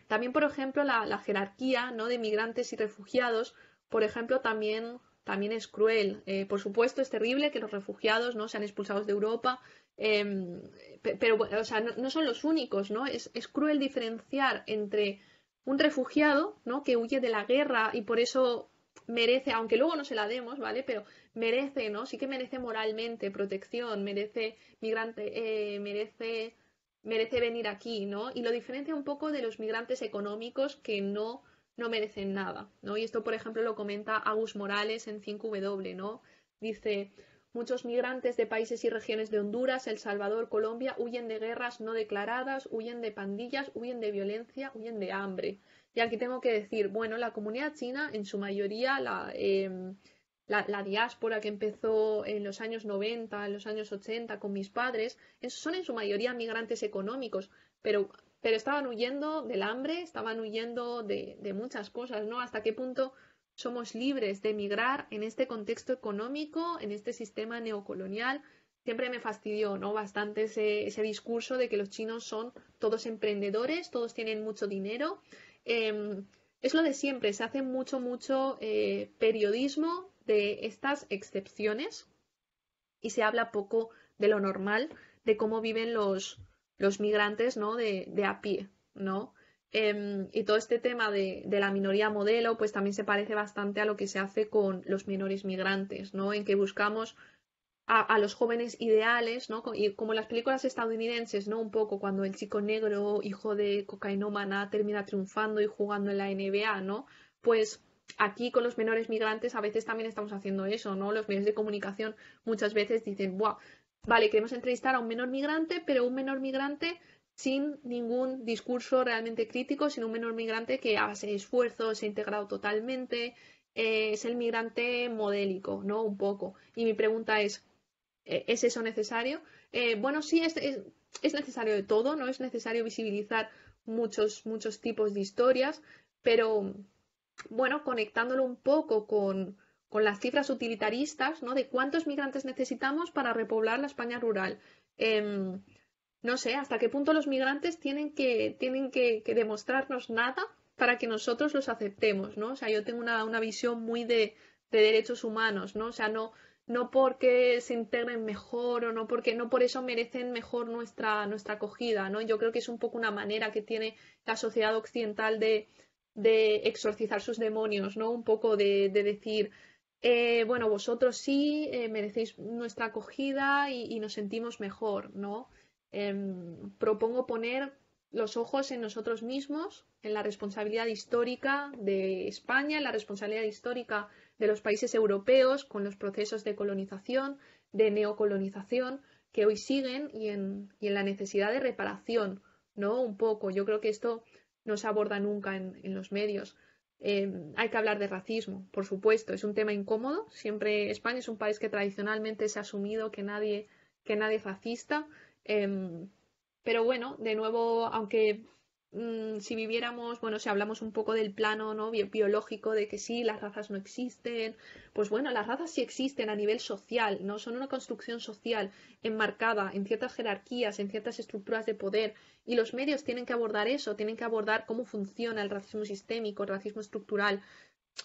[SPEAKER 3] también, por ejemplo, la, jerarquía ¿no? de migrantes y refugiados, por ejemplo, también también es cruel. Eh, por supuesto, es terrible que los refugiados no sean expulsados de Europa, em, pero no, son los únicos, ¿no? Es, cruel diferenciar entre un refugiado, ¿no? Que huye de la guerra y por eso merece, aunque luego no se la demos, ¿vale? Pero merece, ¿no? Sí que merece moralmente protección, merece migrante, eh, merece merece venir aquí, ¿no? Y lo diferencia un poco de los migrantes económicos que no no merecen nada, ¿no? Y esto, por ejemplo, lo comenta Agus Morales en 5W, ¿no? Dice, muchos migrantes de países y regiones de Honduras, El Salvador, Colombia, huyen de guerras no declaradas, huyen de pandillas, huyen de violencia, huyen de hambre. Y aquí tengo que decir, bueno, la comunidad china, en su mayoría, la, em, la, diáspora que empezó en los años 90, en los años 80 con mis padres, son en su mayoría migrantes económicos, pero pero estaban huyendo del hambre, estaban huyendo de, muchas cosas, ¿no? ¿Hasta qué punto somos libres de emigrar en este contexto económico, en este sistema neocolonial? Siempre me fastidió, ¿no? Bastante ese, discurso de que los chinos son todos emprendedores, todos tienen mucho dinero. Em, es lo de siempre, se hace mucho, mucho eh, periodismo de estas excepciones y se habla poco de lo normal, de cómo viven los, los migrantes ¿no? de, a pie, ¿no? Em, y todo este tema de, la minoría modelo, pues también se parece bastante a lo que se hace con los menores migrantes, ¿no? En que buscamos a, los jóvenes ideales, ¿no? Y como las películas estadounidenses, ¿no? Un poco cuando el chico negro, hijo de cocainómana, termina triunfando y jugando en la NBA, ¿no? Pues aquí con los menores migrantes a veces también estamos haciendo eso, ¿no? Los medios de comunicación muchas veces dicen, ¡buah! vale, queremos entrevistar a un menor migrante, pero un menor migrante sin ningún discurso realmente crítico, sino un menor migrante que hace esfuerzos esfuerzo se ha integrado totalmente, eh, es el migrante modélico, ¿no? Un poco. Y mi pregunta es, eh, ¿es eso necesario? Eh, bueno, sí, es, es, necesario de todo, ¿no? Es necesario visibilizar muchos, muchos tipos de historias, pero bueno, conectándolo un poco con, con las cifras utilitaristas, ¿no? De cuántos migrantes necesitamos para repoblar la España rural. Em, no sé hasta qué punto los migrantes tienen que, tienen demostrarnos nada para que nosotros los aceptemos, ¿no? O sea, yo tengo una, visión muy de, derechos humanos, ¿no? O sea, no, no porque se integren mejor o no porque no por eso merecen mejor nuestra, nuestra acogida, ¿no? Yo creo que es un poco una manera que tiene la sociedad occidental de, exorcizar sus demonios, ¿no? Un poco de, de decir, eh, bueno, vosotros sí eh, merecéis nuestra acogida y, nos sentimos mejor, ¿no? Em, propongo poner los ojos en nosotros mismos, en la responsabilidad histórica de España, en la responsabilidad histórica de los países europeos con los procesos de colonización, de neocolonización que hoy siguen y en, la necesidad de reparación, ¿no? Un poco. Yo creo que esto no se aborda nunca en los medios. Em, hay que hablar de racismo, por supuesto, es un tema incómodo. Siempre España es un país que tradicionalmente se ha asumido que nadie, que nadie es racista. Em, pero bueno, de nuevo, aunque Mm, si viviéramos, bueno, si hablamos un poco del plano biológico de que sí, las razas no existen, pues bueno, las razas sí existen a nivel social, ¿no? Son una construcción social enmarcada en ciertas jerarquías, en ciertas estructuras de poder, y los medios tienen que abordar eso, tienen que abordar cómo funciona el racismo sistémico, el racismo estructural,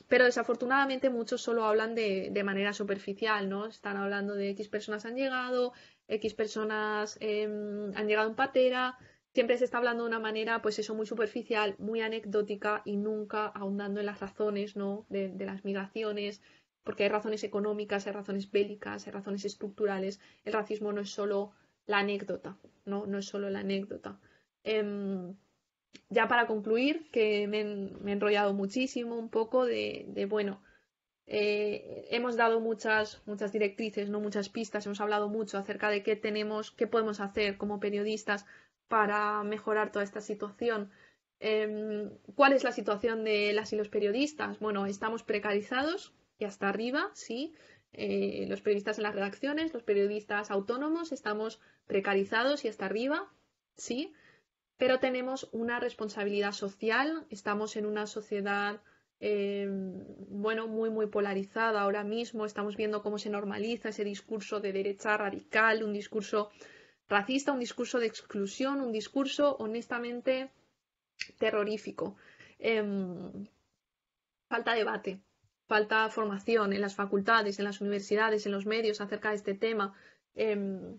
[SPEAKER 3] pero desafortunadamente muchos solo hablan de, manera superficial, ¿no? Están hablando de X personas han llegado, X personas em, han llegado en patera, siempre se está hablando de una manera, pues eso, muy superficial, muy anecdótica y nunca ahondando en las razones, ¿no? De, las migraciones, porque hay razones económicas, hay razones bélicas, hay razones estructurales. El racismo no es solo la anécdota, ¿no? No es solo la anécdota. Em, ya para concluir, que me, he enrollado muchísimo un poco de, bueno, eh, hemos dado muchas, muchas directrices, no muchas pistas, hemos hablado mucho acerca de qué tenemos, qué podemos hacer como periodistas para mejorar toda esta situación. Em, ¿Cuál es la situación de las y los periodistas? Bueno, estamos precarizados y hasta arriba, sí. Eh, los periodistas en las redacciones, los periodistas autónomos, estamos precarizados y hasta arriba, sí. Pero tenemos una responsabilidad social, estamos en una sociedad em, bueno, muy, muy polarizada ahora mismo. Estamos viendo cómo se normaliza ese discurso de derecha radical, un discurso racista, un discurso de exclusión, un discurso honestamente terrorífico. Em, falta debate, falta formación en las facultades, en las universidades, en los medios acerca de este tema. Em,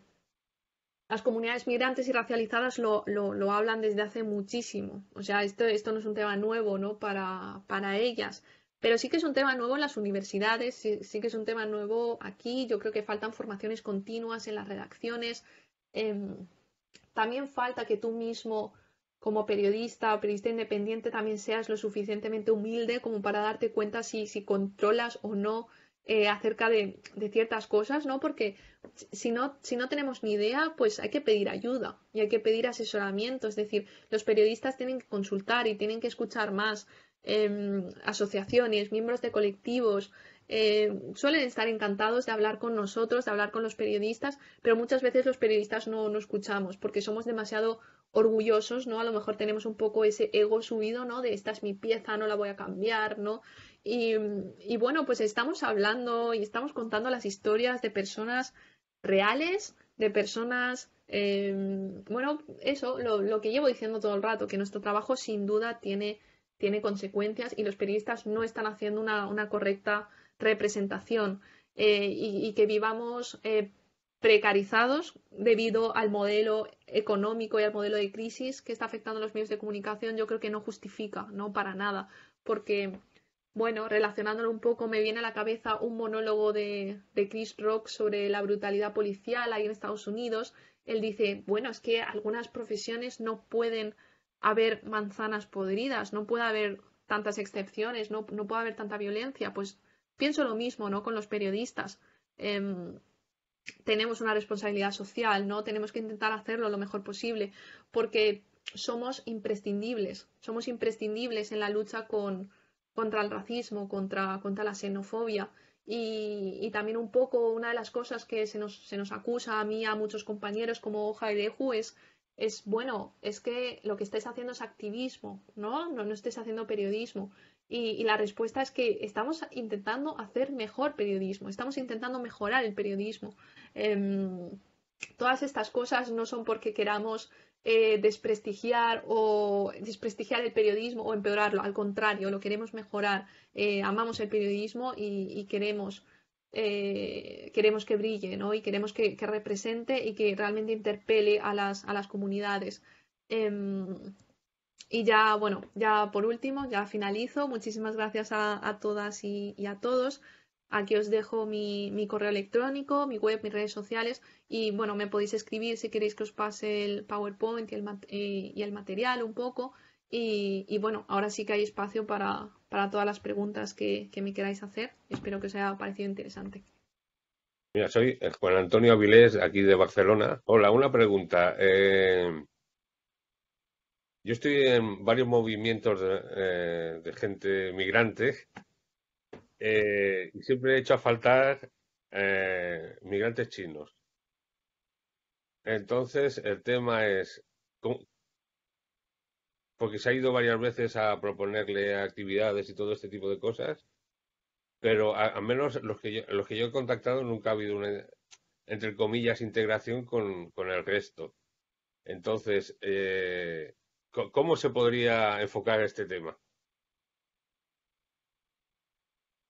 [SPEAKER 3] las comunidades migrantes y racializadas lo, hablan desde hace muchísimo. O sea, esto, esto no es un tema nuevo para, ellas. Pero sí que es un tema nuevo en las universidades, sí, que es un tema nuevo aquí. Yo creo que faltan formaciones continuas en las redacciones, Em, también falta que tú mismo como periodista o periodista independiente también seas lo suficientemente humilde como para darte cuenta si, controlas o no eh, acerca de, ciertas cosas, ¿no? Porque si no, si no tenemos ni idea, pues hay que pedir ayuda y hay que pedir asesoramiento. Es decir, los periodistas tienen que consultar y tienen que escuchar más em, asociaciones, miembros de colectivos, eh, suelen estar encantados de hablar con nosotros, de hablar con los periodistas, pero muchas veces los periodistas no, nos escuchamos porque somos demasiado orgullosos, ¿no? A lo mejor tenemos un poco ese ego subido, ¿no? De esta es mi pieza, no la voy a cambiar, ¿no? Y, bueno, pues estamos hablando y estamos contando las historias de personas reales, de personas, em, bueno, eso, lo, que llevo diciendo todo el rato, que nuestro trabajo sin duda tiene, tiene consecuencias y los periodistas no están haciendo una correcta representación eh, y, que vivamos eh, precarizados debido al modelo económico y al modelo de crisis que está afectando a los medios de comunicación, yo creo que no justifica, no para nada, porque, bueno, relacionándolo un poco, me viene a la cabeza un monólogo de, Chris Rock sobre la brutalidad policial ahí en Estados Unidos. Él dice, bueno, es que algunas profesiones no pueden haber manzanas podridas, no puede haber tantas excepciones, no, no puede haber tanta violencia, pues Pienso lo mismo, ¿no? Con los periodistas. Em, tenemos una responsabilidad social, ¿no? Tenemos que intentar hacerlo lo mejor posible, porque somos imprescindibles, somos imprescindibles en la lucha con, contra el racismo, contra, contra la xenofobia. Y, también un poco una de las cosas que se nos, se nos acusa a mí, a muchos compañeros como Jaireju, es, es, bueno, es que lo que estáis haciendo es activismo, ¿no? No, no estáis haciendo periodismo. Y, la respuesta es que estamos intentando hacer mejor periodismo, estamos intentando mejorar el periodismo. Em, todas estas cosas no son porque queramos eh, desprestigiar o desprestigiar el periodismo o empeorarlo, al contrario, lo queremos mejorar. Eh, amamos el periodismo y, queremos, eh, queremos que brille, ¿no? Y queremos que, represente y que realmente interpele a las, a las comunidades. Em, y ya, bueno, ya por último, ya finalizo. Muchísimas gracias a, todas y, a todos. Aquí os dejo mi, correo electrónico, mi web, mis redes sociales y bueno, me podéis escribir si queréis que os pase el PowerPoint y el, eh, material un poco. Y, bueno, ahora sí que hay espacio para, todas las preguntas que, me queráis hacer. Espero que os haya parecido interesante.
[SPEAKER 1] Mira, soy Juan Antonio Avilés, aquí de Barcelona. Hola, una pregunta. Eh, yo estoy en varios movimientos de, eh, gente migrante eh, y siempre he hecho a faltar eh, migrantes chinos. Entonces, el tema es, porque se ha ido varias veces a proponerle actividades y todo este tipo de cosas, pero al menos los que, yo, los que yo he contactado nunca ha habido una, entre comillas, integración con, con el resto. Entonces, eh, ¿Cómo se podría enfocar este tema?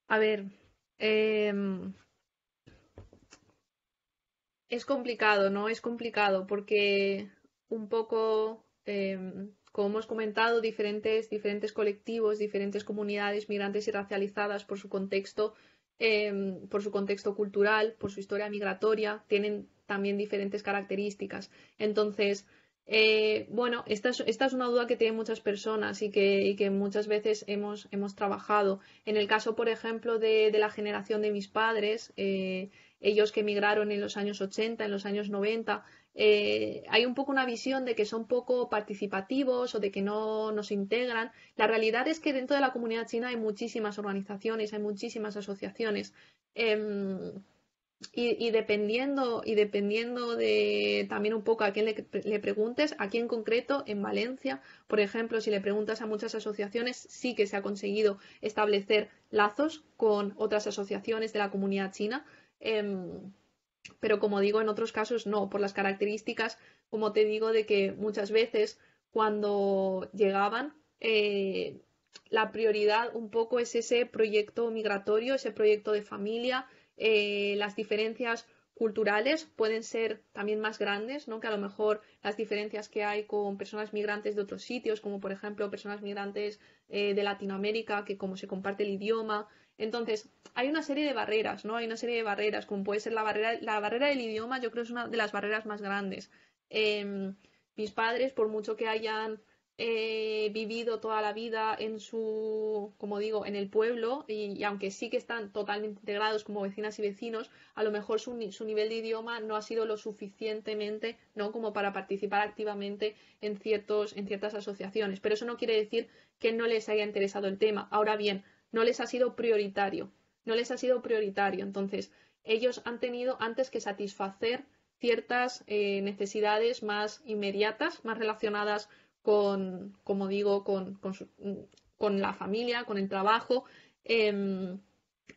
[SPEAKER 3] A ver, em, es complicado, ¿no? Es complicado porque un poco, em, como hemos comentado, diferentes, diferentes colectivos, diferentes comunidades migrantes y racializadas por su contexto, em, por su contexto cultural, por su historia migratoria, tienen también diferentes características. Entonces, eh, bueno, esta es, una duda que tienen muchas personas y que, muchas veces hemos, hemos, trabajado. En el caso, por ejemplo, de, la generación de mis padres, eh, ellos que emigraron en los años 80, en los años 90, eh, hay un poco una visión de que son poco participativos o de que no nos integran. La realidad es que dentro de la comunidad china hay muchísimas organizaciones, hay muchísimas asociaciones. Em, y, dependiendo, y dependiendo de también un poco a quién le, preguntes, aquí en concreto en Valencia, por ejemplo, si le preguntas a muchas asociaciones, sí que se ha conseguido establecer lazos con otras asociaciones de la comunidad china, em, pero como digo, en otros casos no, por las características, como te digo, de que muchas veces cuando llegaban, eh, la prioridad un poco es ese proyecto migratorio, ese proyecto de familia, eh, las diferencias culturales pueden ser también más grandes, que a lo mejor las diferencias que hay con personas migrantes de otros sitios, como por ejemplo personas migrantes eh, de Latinoamérica, que como se comparte el idioma. Entonces, hay una serie de barreras, ¿no? Hay una serie de barreras, como puede ser la barrera, la del idioma, yo creo que es una de las barreras más grandes. Em, mis padres, por mucho que hayan he vivido toda la vida en su, como digo, en el pueblo y, aunque sí que están totalmente integrados como vecinas y vecinos, a lo mejor su, nivel de idioma no ha sido lo suficientemente, ¿no? Como para participar activamente en, ciertos, en ciertas asociaciones. Pero eso no quiere decir que no les haya interesado el tema. Ahora bien, no les ha sido prioritario. No les ha sido prioritario. Entonces, ellos han tenido antes que satisfacer ciertas eh, necesidades más inmediatas, más relacionadas con, como digo, con, la familia, con el trabajo, em,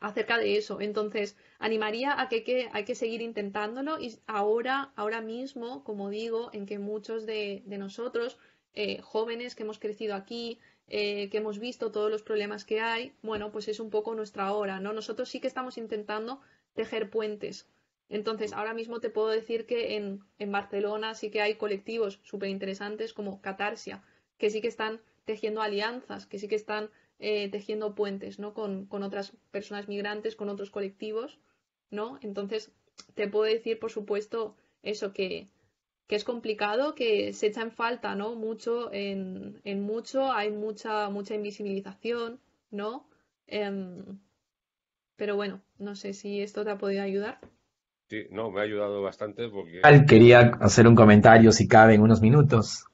[SPEAKER 3] acerca de eso. Entonces, animaría a que, hay que seguir intentándolo y ahora, ahora mismo, como digo, en que muchos de, nosotros, eh, jóvenes que hemos crecido aquí, eh, que hemos visto todos los problemas que hay, bueno, pues es un poco nuestra hora, ¿no? Nosotros sí que estamos intentando tejer puentes entonces, ahora mismo te puedo decir que en, Barcelona sí que hay colectivos súper interesantes como Catarsia, que sí que están tejiendo alianzas, que sí que están eh, tejiendo puentes, Con, otras personas migrantes, con otros colectivos, ¿no? Entonces, te puedo decir, por supuesto, eso que, es complicado, que se echa en falta, ¿no? Mucho en, mucho, hay mucha, mucha invisibilización, ¿no? Em, pero bueno, no sé si esto te ha podido ayudar.
[SPEAKER 1] Sí, no, me ha ayudado bastante porque... Quería hacer un comentario, si cabe, en unos minutos.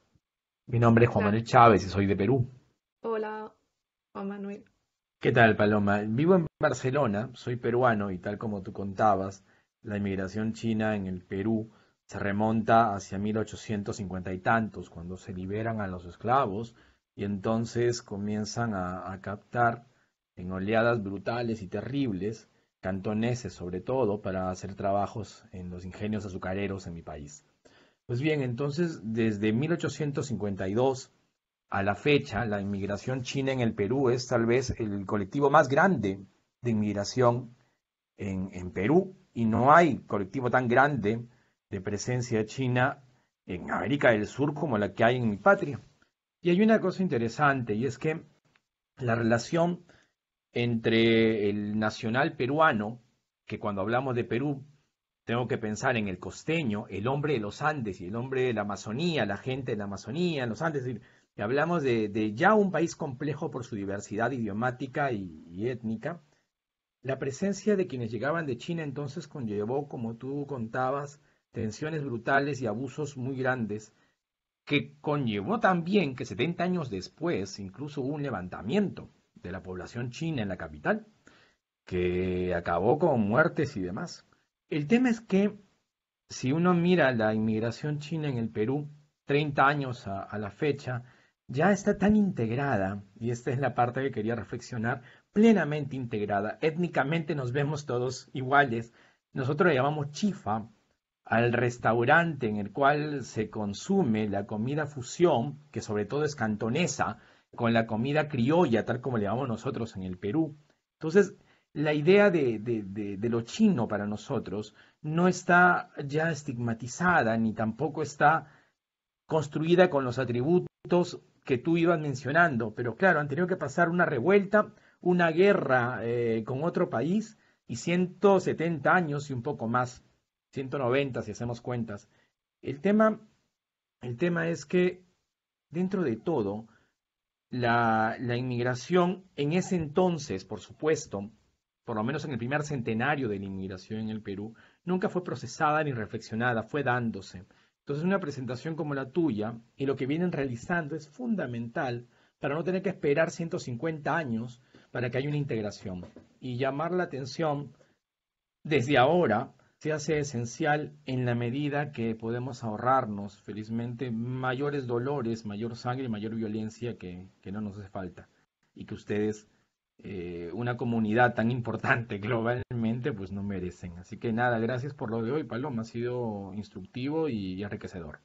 [SPEAKER 1] Mi nombre es Juan Manuel Chávez y soy de Perú.
[SPEAKER 5] Hola, Juan Manuel.
[SPEAKER 1] ¿Qué tal, Paloma? Vivo en Barcelona, soy peruano y tal como tú contabas, la inmigración china en el Perú se remonta hacia 1850 y tantos, cuando se liberan a los esclavos y entonces comienzan a, a captar en oleadas brutales y terribles cantoneses sobre todo, para hacer trabajos en los ingenios azucareros en mi país. Pues bien, entonces desde 1852 a la fecha, la inmigración china en el Perú es tal vez el colectivo más grande de inmigración en, en Perú y no hay colectivo tan grande de presencia china en América del Sur como la que hay en mi patria. Y hay una cosa interesante y es que la relación entre el nacional peruano, que cuando hablamos de Perú tengo que pensar en el costeño, el hombre de los Andes y el hombre de la Amazonía, la gente de la Amazonía, los Andes. Y hablamos de, ya un país complejo por su diversidad idiomática y, y, étnica. La presencia de quienes llegaban de China entonces conllevó, como tú contabas, tensiones brutales y abusos muy grandes, que conllevó también que 70 años después incluso hubo un levantamiento de la población china en la capital, que acabó con muertes y demás. El tema es que si uno mira la inmigración china en el Perú, 30 años a, la fecha, ya está tan integrada, y esta es la parte que quería reflexionar, plenamente integrada. Étnicamente nos vemos todos iguales. Nosotros le llamamos chifa al restaurante en el cual se consume la comida fusión, que sobre todo es cantonesa, con la comida criolla, tal como le llamamos nosotros en el Perú. Entonces, la idea de, lo chino para nosotros no está ya estigmatizada ni tampoco está construida con los atributos que tú ibas mencionando. Pero claro, han tenido que pasar una revuelta, una guerra eh, con otro país y 170 años y un poco más, 190 si hacemos cuentas. El tema, el tema es que dentro de todo, la, inmigración en ese entonces, por supuesto, por lo menos en el primer centenario de la inmigración en el Perú, nunca fue procesada ni reflexionada, fue dándose. Entonces una presentación como la tuya y lo que vienen realizando es fundamental para no tener que esperar 150 años para que haya una integración y llamar la atención desde ahora se hace esencial en la medida que podemos ahorrarnos, felizmente, mayores dolores, mayor sangre, mayor violencia que, no nos hace falta. Y que ustedes, eh, una comunidad tan importante (laughs) globalmente, pues no merecen. Así que nada, gracias por lo de hoy, Paloma. Ha sido instructivo y enriquecedor.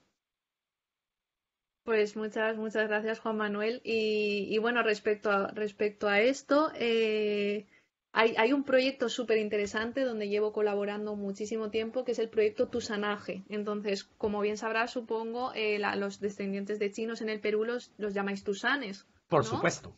[SPEAKER 3] Pues muchas, muchas gracias, Juan Manuel. Y, bueno, respecto a, respecto a esto, eh, hay, un proyecto súper interesante donde llevo colaborando muchísimo tiempo, que es el proyecto Tusanaje. Entonces, como bien sabrás, supongo, eh, los descendientes de chinos en el Perú los, llamáis tusanes.
[SPEAKER 1] Por supuesto.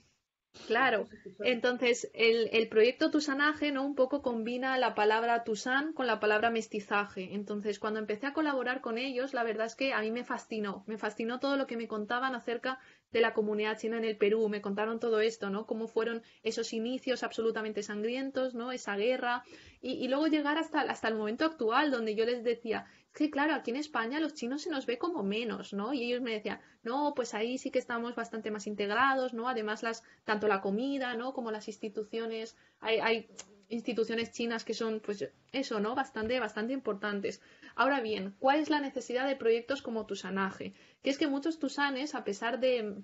[SPEAKER 3] Claro, entonces el, proyecto Tusanaje ¿no? un poco combina la palabra Tusan con la palabra mestizaje. Entonces, cuando empecé a colaborar con ellos, la verdad es que a mí me fascinó. Me fascinó todo lo que me contaban acerca de la comunidad china en el Perú. Me contaron todo esto, ¿no? Cómo fueron esos inicios absolutamente sangrientos, ¿no? Esa guerra. Y, luego llegar hasta, hasta el momento actual, donde yo les decía, Sí, claro, aquí en España los chinos se nos ve como menos, ¿no? Y ellos me decían, no, pues ahí sí que estamos bastante más integrados, ¿no? Además, las, tanto la comida, ¿no? Como las instituciones, hay, hay instituciones chinas que son, pues eso, ¿no? Bastante, bastante importantes. Ahora bien, ¿cuál es la necesidad de proyectos como Tusanaje? Que es que muchos tusanes, a pesar de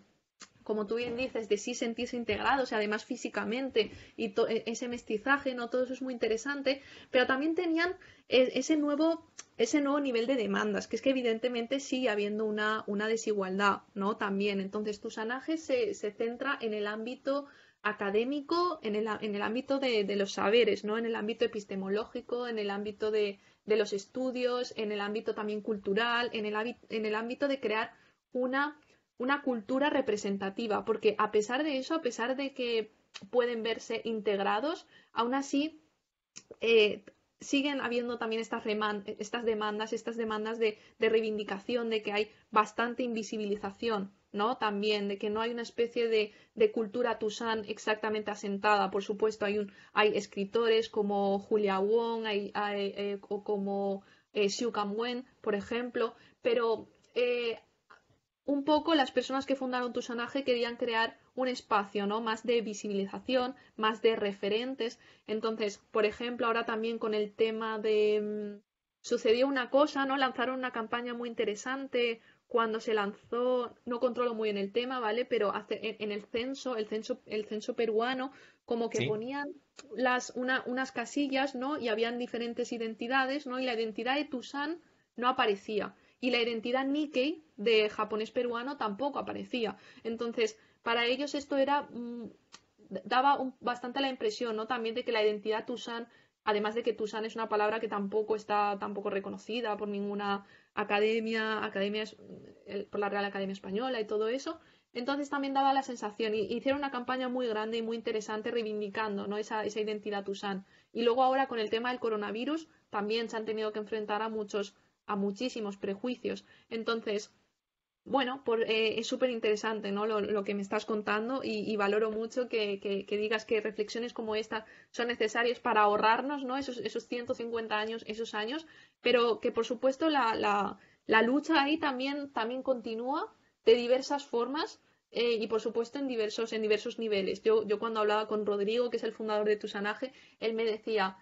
[SPEAKER 3] como tú bien dices, de sí sentirse integrados y además físicamente y e, ese mestizaje, ¿no? Todo eso es muy interesante, pero también tenían e, ese nuevo, ese nuevo nivel de demandas, que es que evidentemente sigue habiendo una, una desigualdad, ¿no? También, entonces tu sanaje se, se centra en el ámbito académico en el, en el ámbito de, los saberes, ¿no? en el ámbito epistemológico, en el ámbito de, los estudios, en el ámbito también cultural, en el, en el ámbito de crear una una cultura representativa, porque a pesar de eso, a pesar de que pueden verse integrados, aún así eh, siguen habiendo también estas, estas demandas, estas demandas de, de, reivindicación, de que hay bastante invisibilización, ¿no? También, de que no hay una especie de, de cultura tusán exactamente asentada. Por supuesto, hay, un, hay escritores como Julia Wong hay, eh, o como eh, Xiu Wen, por ejemplo, pero eh, un poco las personas que fundaron Tusanaje querían crear un espacio, ¿no? Más de visibilización, más de referentes. Entonces, por ejemplo, ahora también con el tema de mm, sucedió una cosa, ¿no? Lanzaron una campaña muy interesante cuando se lanzó, no controlo muy bien el tema, ¿vale? Pero en, el censo, el censo, el censo peruano, como que ponían las, una, unas casillas, ¿no? Y habían diferentes identidades, ¿no? Y la identidad de Tusan no aparecía. Y la identidad Nikkei de japonés peruano tampoco aparecía. Entonces, para ellos esto era mm, daba bastante la impresión, ¿no? También de que la identidad Tusan, además de que Tusan es una palabra que tampoco está tampoco reconocida por ninguna academia, academias, por la Real Academia Española y todo eso, entonces también daba la sensación, y hicieron una campaña muy grande y muy interesante reivindicando ¿no? esa, esa identidad Tusan. Y luego ahora con el tema del coronavirus también se han tenido que enfrentar a muchos, a muchísimos prejuicios. Entonces, bueno, por, eh, es súper interesante ¿no? Lo, que me estás contando y, valoro mucho que, digas que reflexiones como esta son necesarias para ahorrarnos ¿no? esos, 150 años, esos años, pero que por supuesto la, lucha ahí también, también continúa de diversas formas eh, y por supuesto en diversos, en diversos niveles. Yo, yo cuando hablaba con Rodrigo, que es el fundador de Tusanaje, él me decía,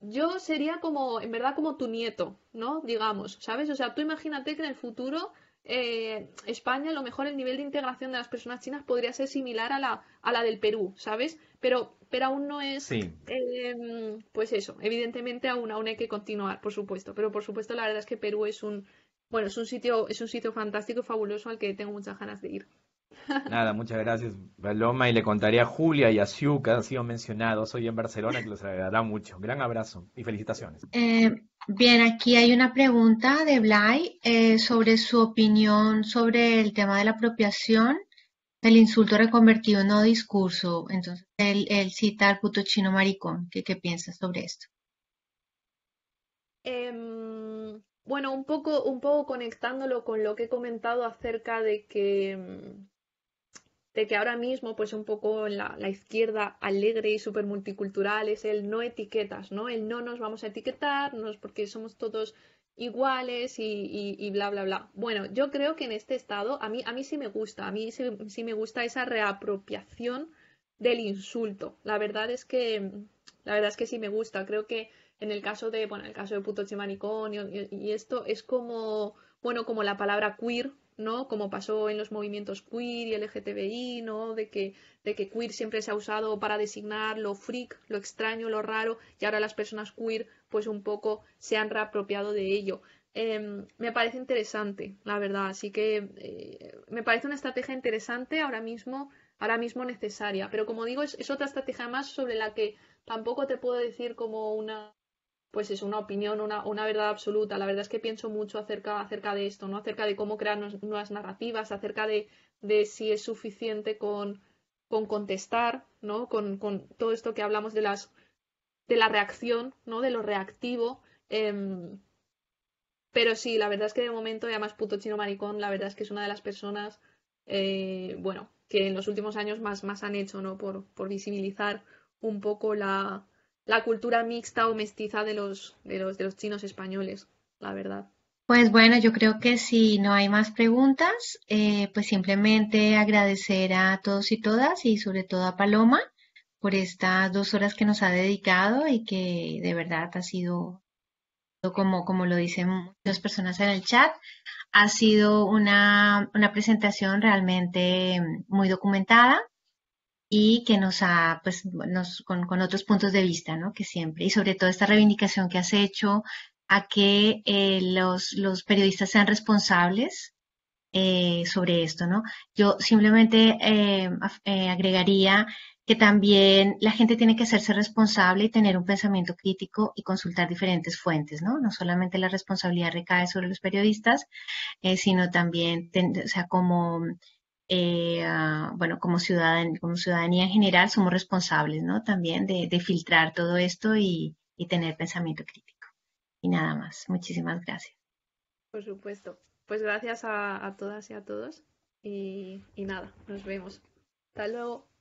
[SPEAKER 3] yo sería como, en verdad, como tu nieto, ¿no? Digamos, ¿sabes? O sea, tú imagínate que en el futuro eh, España, a lo mejor el nivel de integración de las personas chinas podría ser similar a la, a la del Perú, ¿sabes? Pero, pero aún no es. Eh, pues eso, evidentemente aún, aún hay que continuar, por supuesto. Pero por supuesto, la verdad es que Perú es un. Bueno, es un sitio, es un sitio fantástico, fabuloso, al que tengo muchas ganas de ir. (laughs)
[SPEAKER 1] Nada, muchas gracias, Paloma. Y le contaré a Julia y a Siu, que han sido mencionados hoy en Barcelona, que los agradará mucho. Gran abrazo y felicitaciones.
[SPEAKER 2] Eh, Bien, aquí hay una pregunta de Blay eh, sobre su opinión sobre el tema de la apropiación el insulto reconvertido en no discurso. Entonces, el al puto chino maricón. ¿Qué, piensas sobre esto?
[SPEAKER 3] Em, bueno, un poco, un poco conectándolo con lo que he comentado acerca de que em, de que ahora mismo, pues un poco en la, izquierda alegre y súper multicultural es el no etiquetas, ¿no? El no nos vamos a etiquetar, porque somos todos iguales y, bla, bla, bla. Bueno, yo creo que en este estado a mí, a mí sí me gusta, a mí sí, me gusta esa reapropiación del insulto. La verdad es que, la verdad es que sí me gusta. Creo que en el caso de, bueno, el caso de puto chimanicón y, y esto es como, bueno, como la palabra queer, ¿no? Como pasó en los movimientos queer y LGTBI, ¿no? De que, de que queer siempre se ha usado para designar lo freak, lo extraño, lo raro, y ahora las personas queer, pues un poco se han reapropiado de ello. Em, me parece interesante, la verdad. Así que eh, me parece una estrategia interesante ahora mismo, ahora mismo necesaria. Pero como digo, es otra estrategia más sobre la que tampoco te puedo decir como una pues es una opinión, una, verdad absoluta. La verdad es que pienso mucho acerca, acerca de esto, ¿no? Acerca de cómo crear nuevas narrativas, acerca de, si es suficiente con, contestar, ¿no? Con, todo esto que hablamos de las de la reacción, ¿no? De lo reactivo. Em, pero sí, la verdad es que de momento, además puto chino maricón, la verdad es que es una de las personas, eh, bueno, que en los últimos años más, más han hecho, ¿no? por visibilizar un poco la, la cultura mixta o mestiza de los, de los, chinos españoles, la verdad.
[SPEAKER 2] Pues bueno, yo creo que si no hay más preguntas, eh, pues simplemente agradecer a todos y todas y sobre todo a Paloma por estas dos horas que nos ha dedicado y que de verdad ha sido, como, como lo dicen muchas personas en el chat, ha sido una, una presentación realmente muy documentada, y que nos ha, pues, nos, con, con, otros puntos de vista, ¿no? Que siempre, y sobre todo esta reivindicación que has hecho a que eh, los, los, periodistas sean responsables eh, sobre esto, ¿no? Yo simplemente eh, agregaría que también la gente tiene que hacerse responsable y tener un pensamiento crítico y consultar diferentes fuentes, ¿no? No solamente la responsabilidad recae sobre los periodistas, sino también, o sea, como eh, ah, bueno, como, ciudadan, como ciudadanía en general, somos responsables, También de, filtrar todo esto y, tener pensamiento crítico. Y nada más. Muchísimas gracias.
[SPEAKER 3] Por supuesto. Pues gracias a, todas y a todos. y nada, nos vemos. Hasta luego.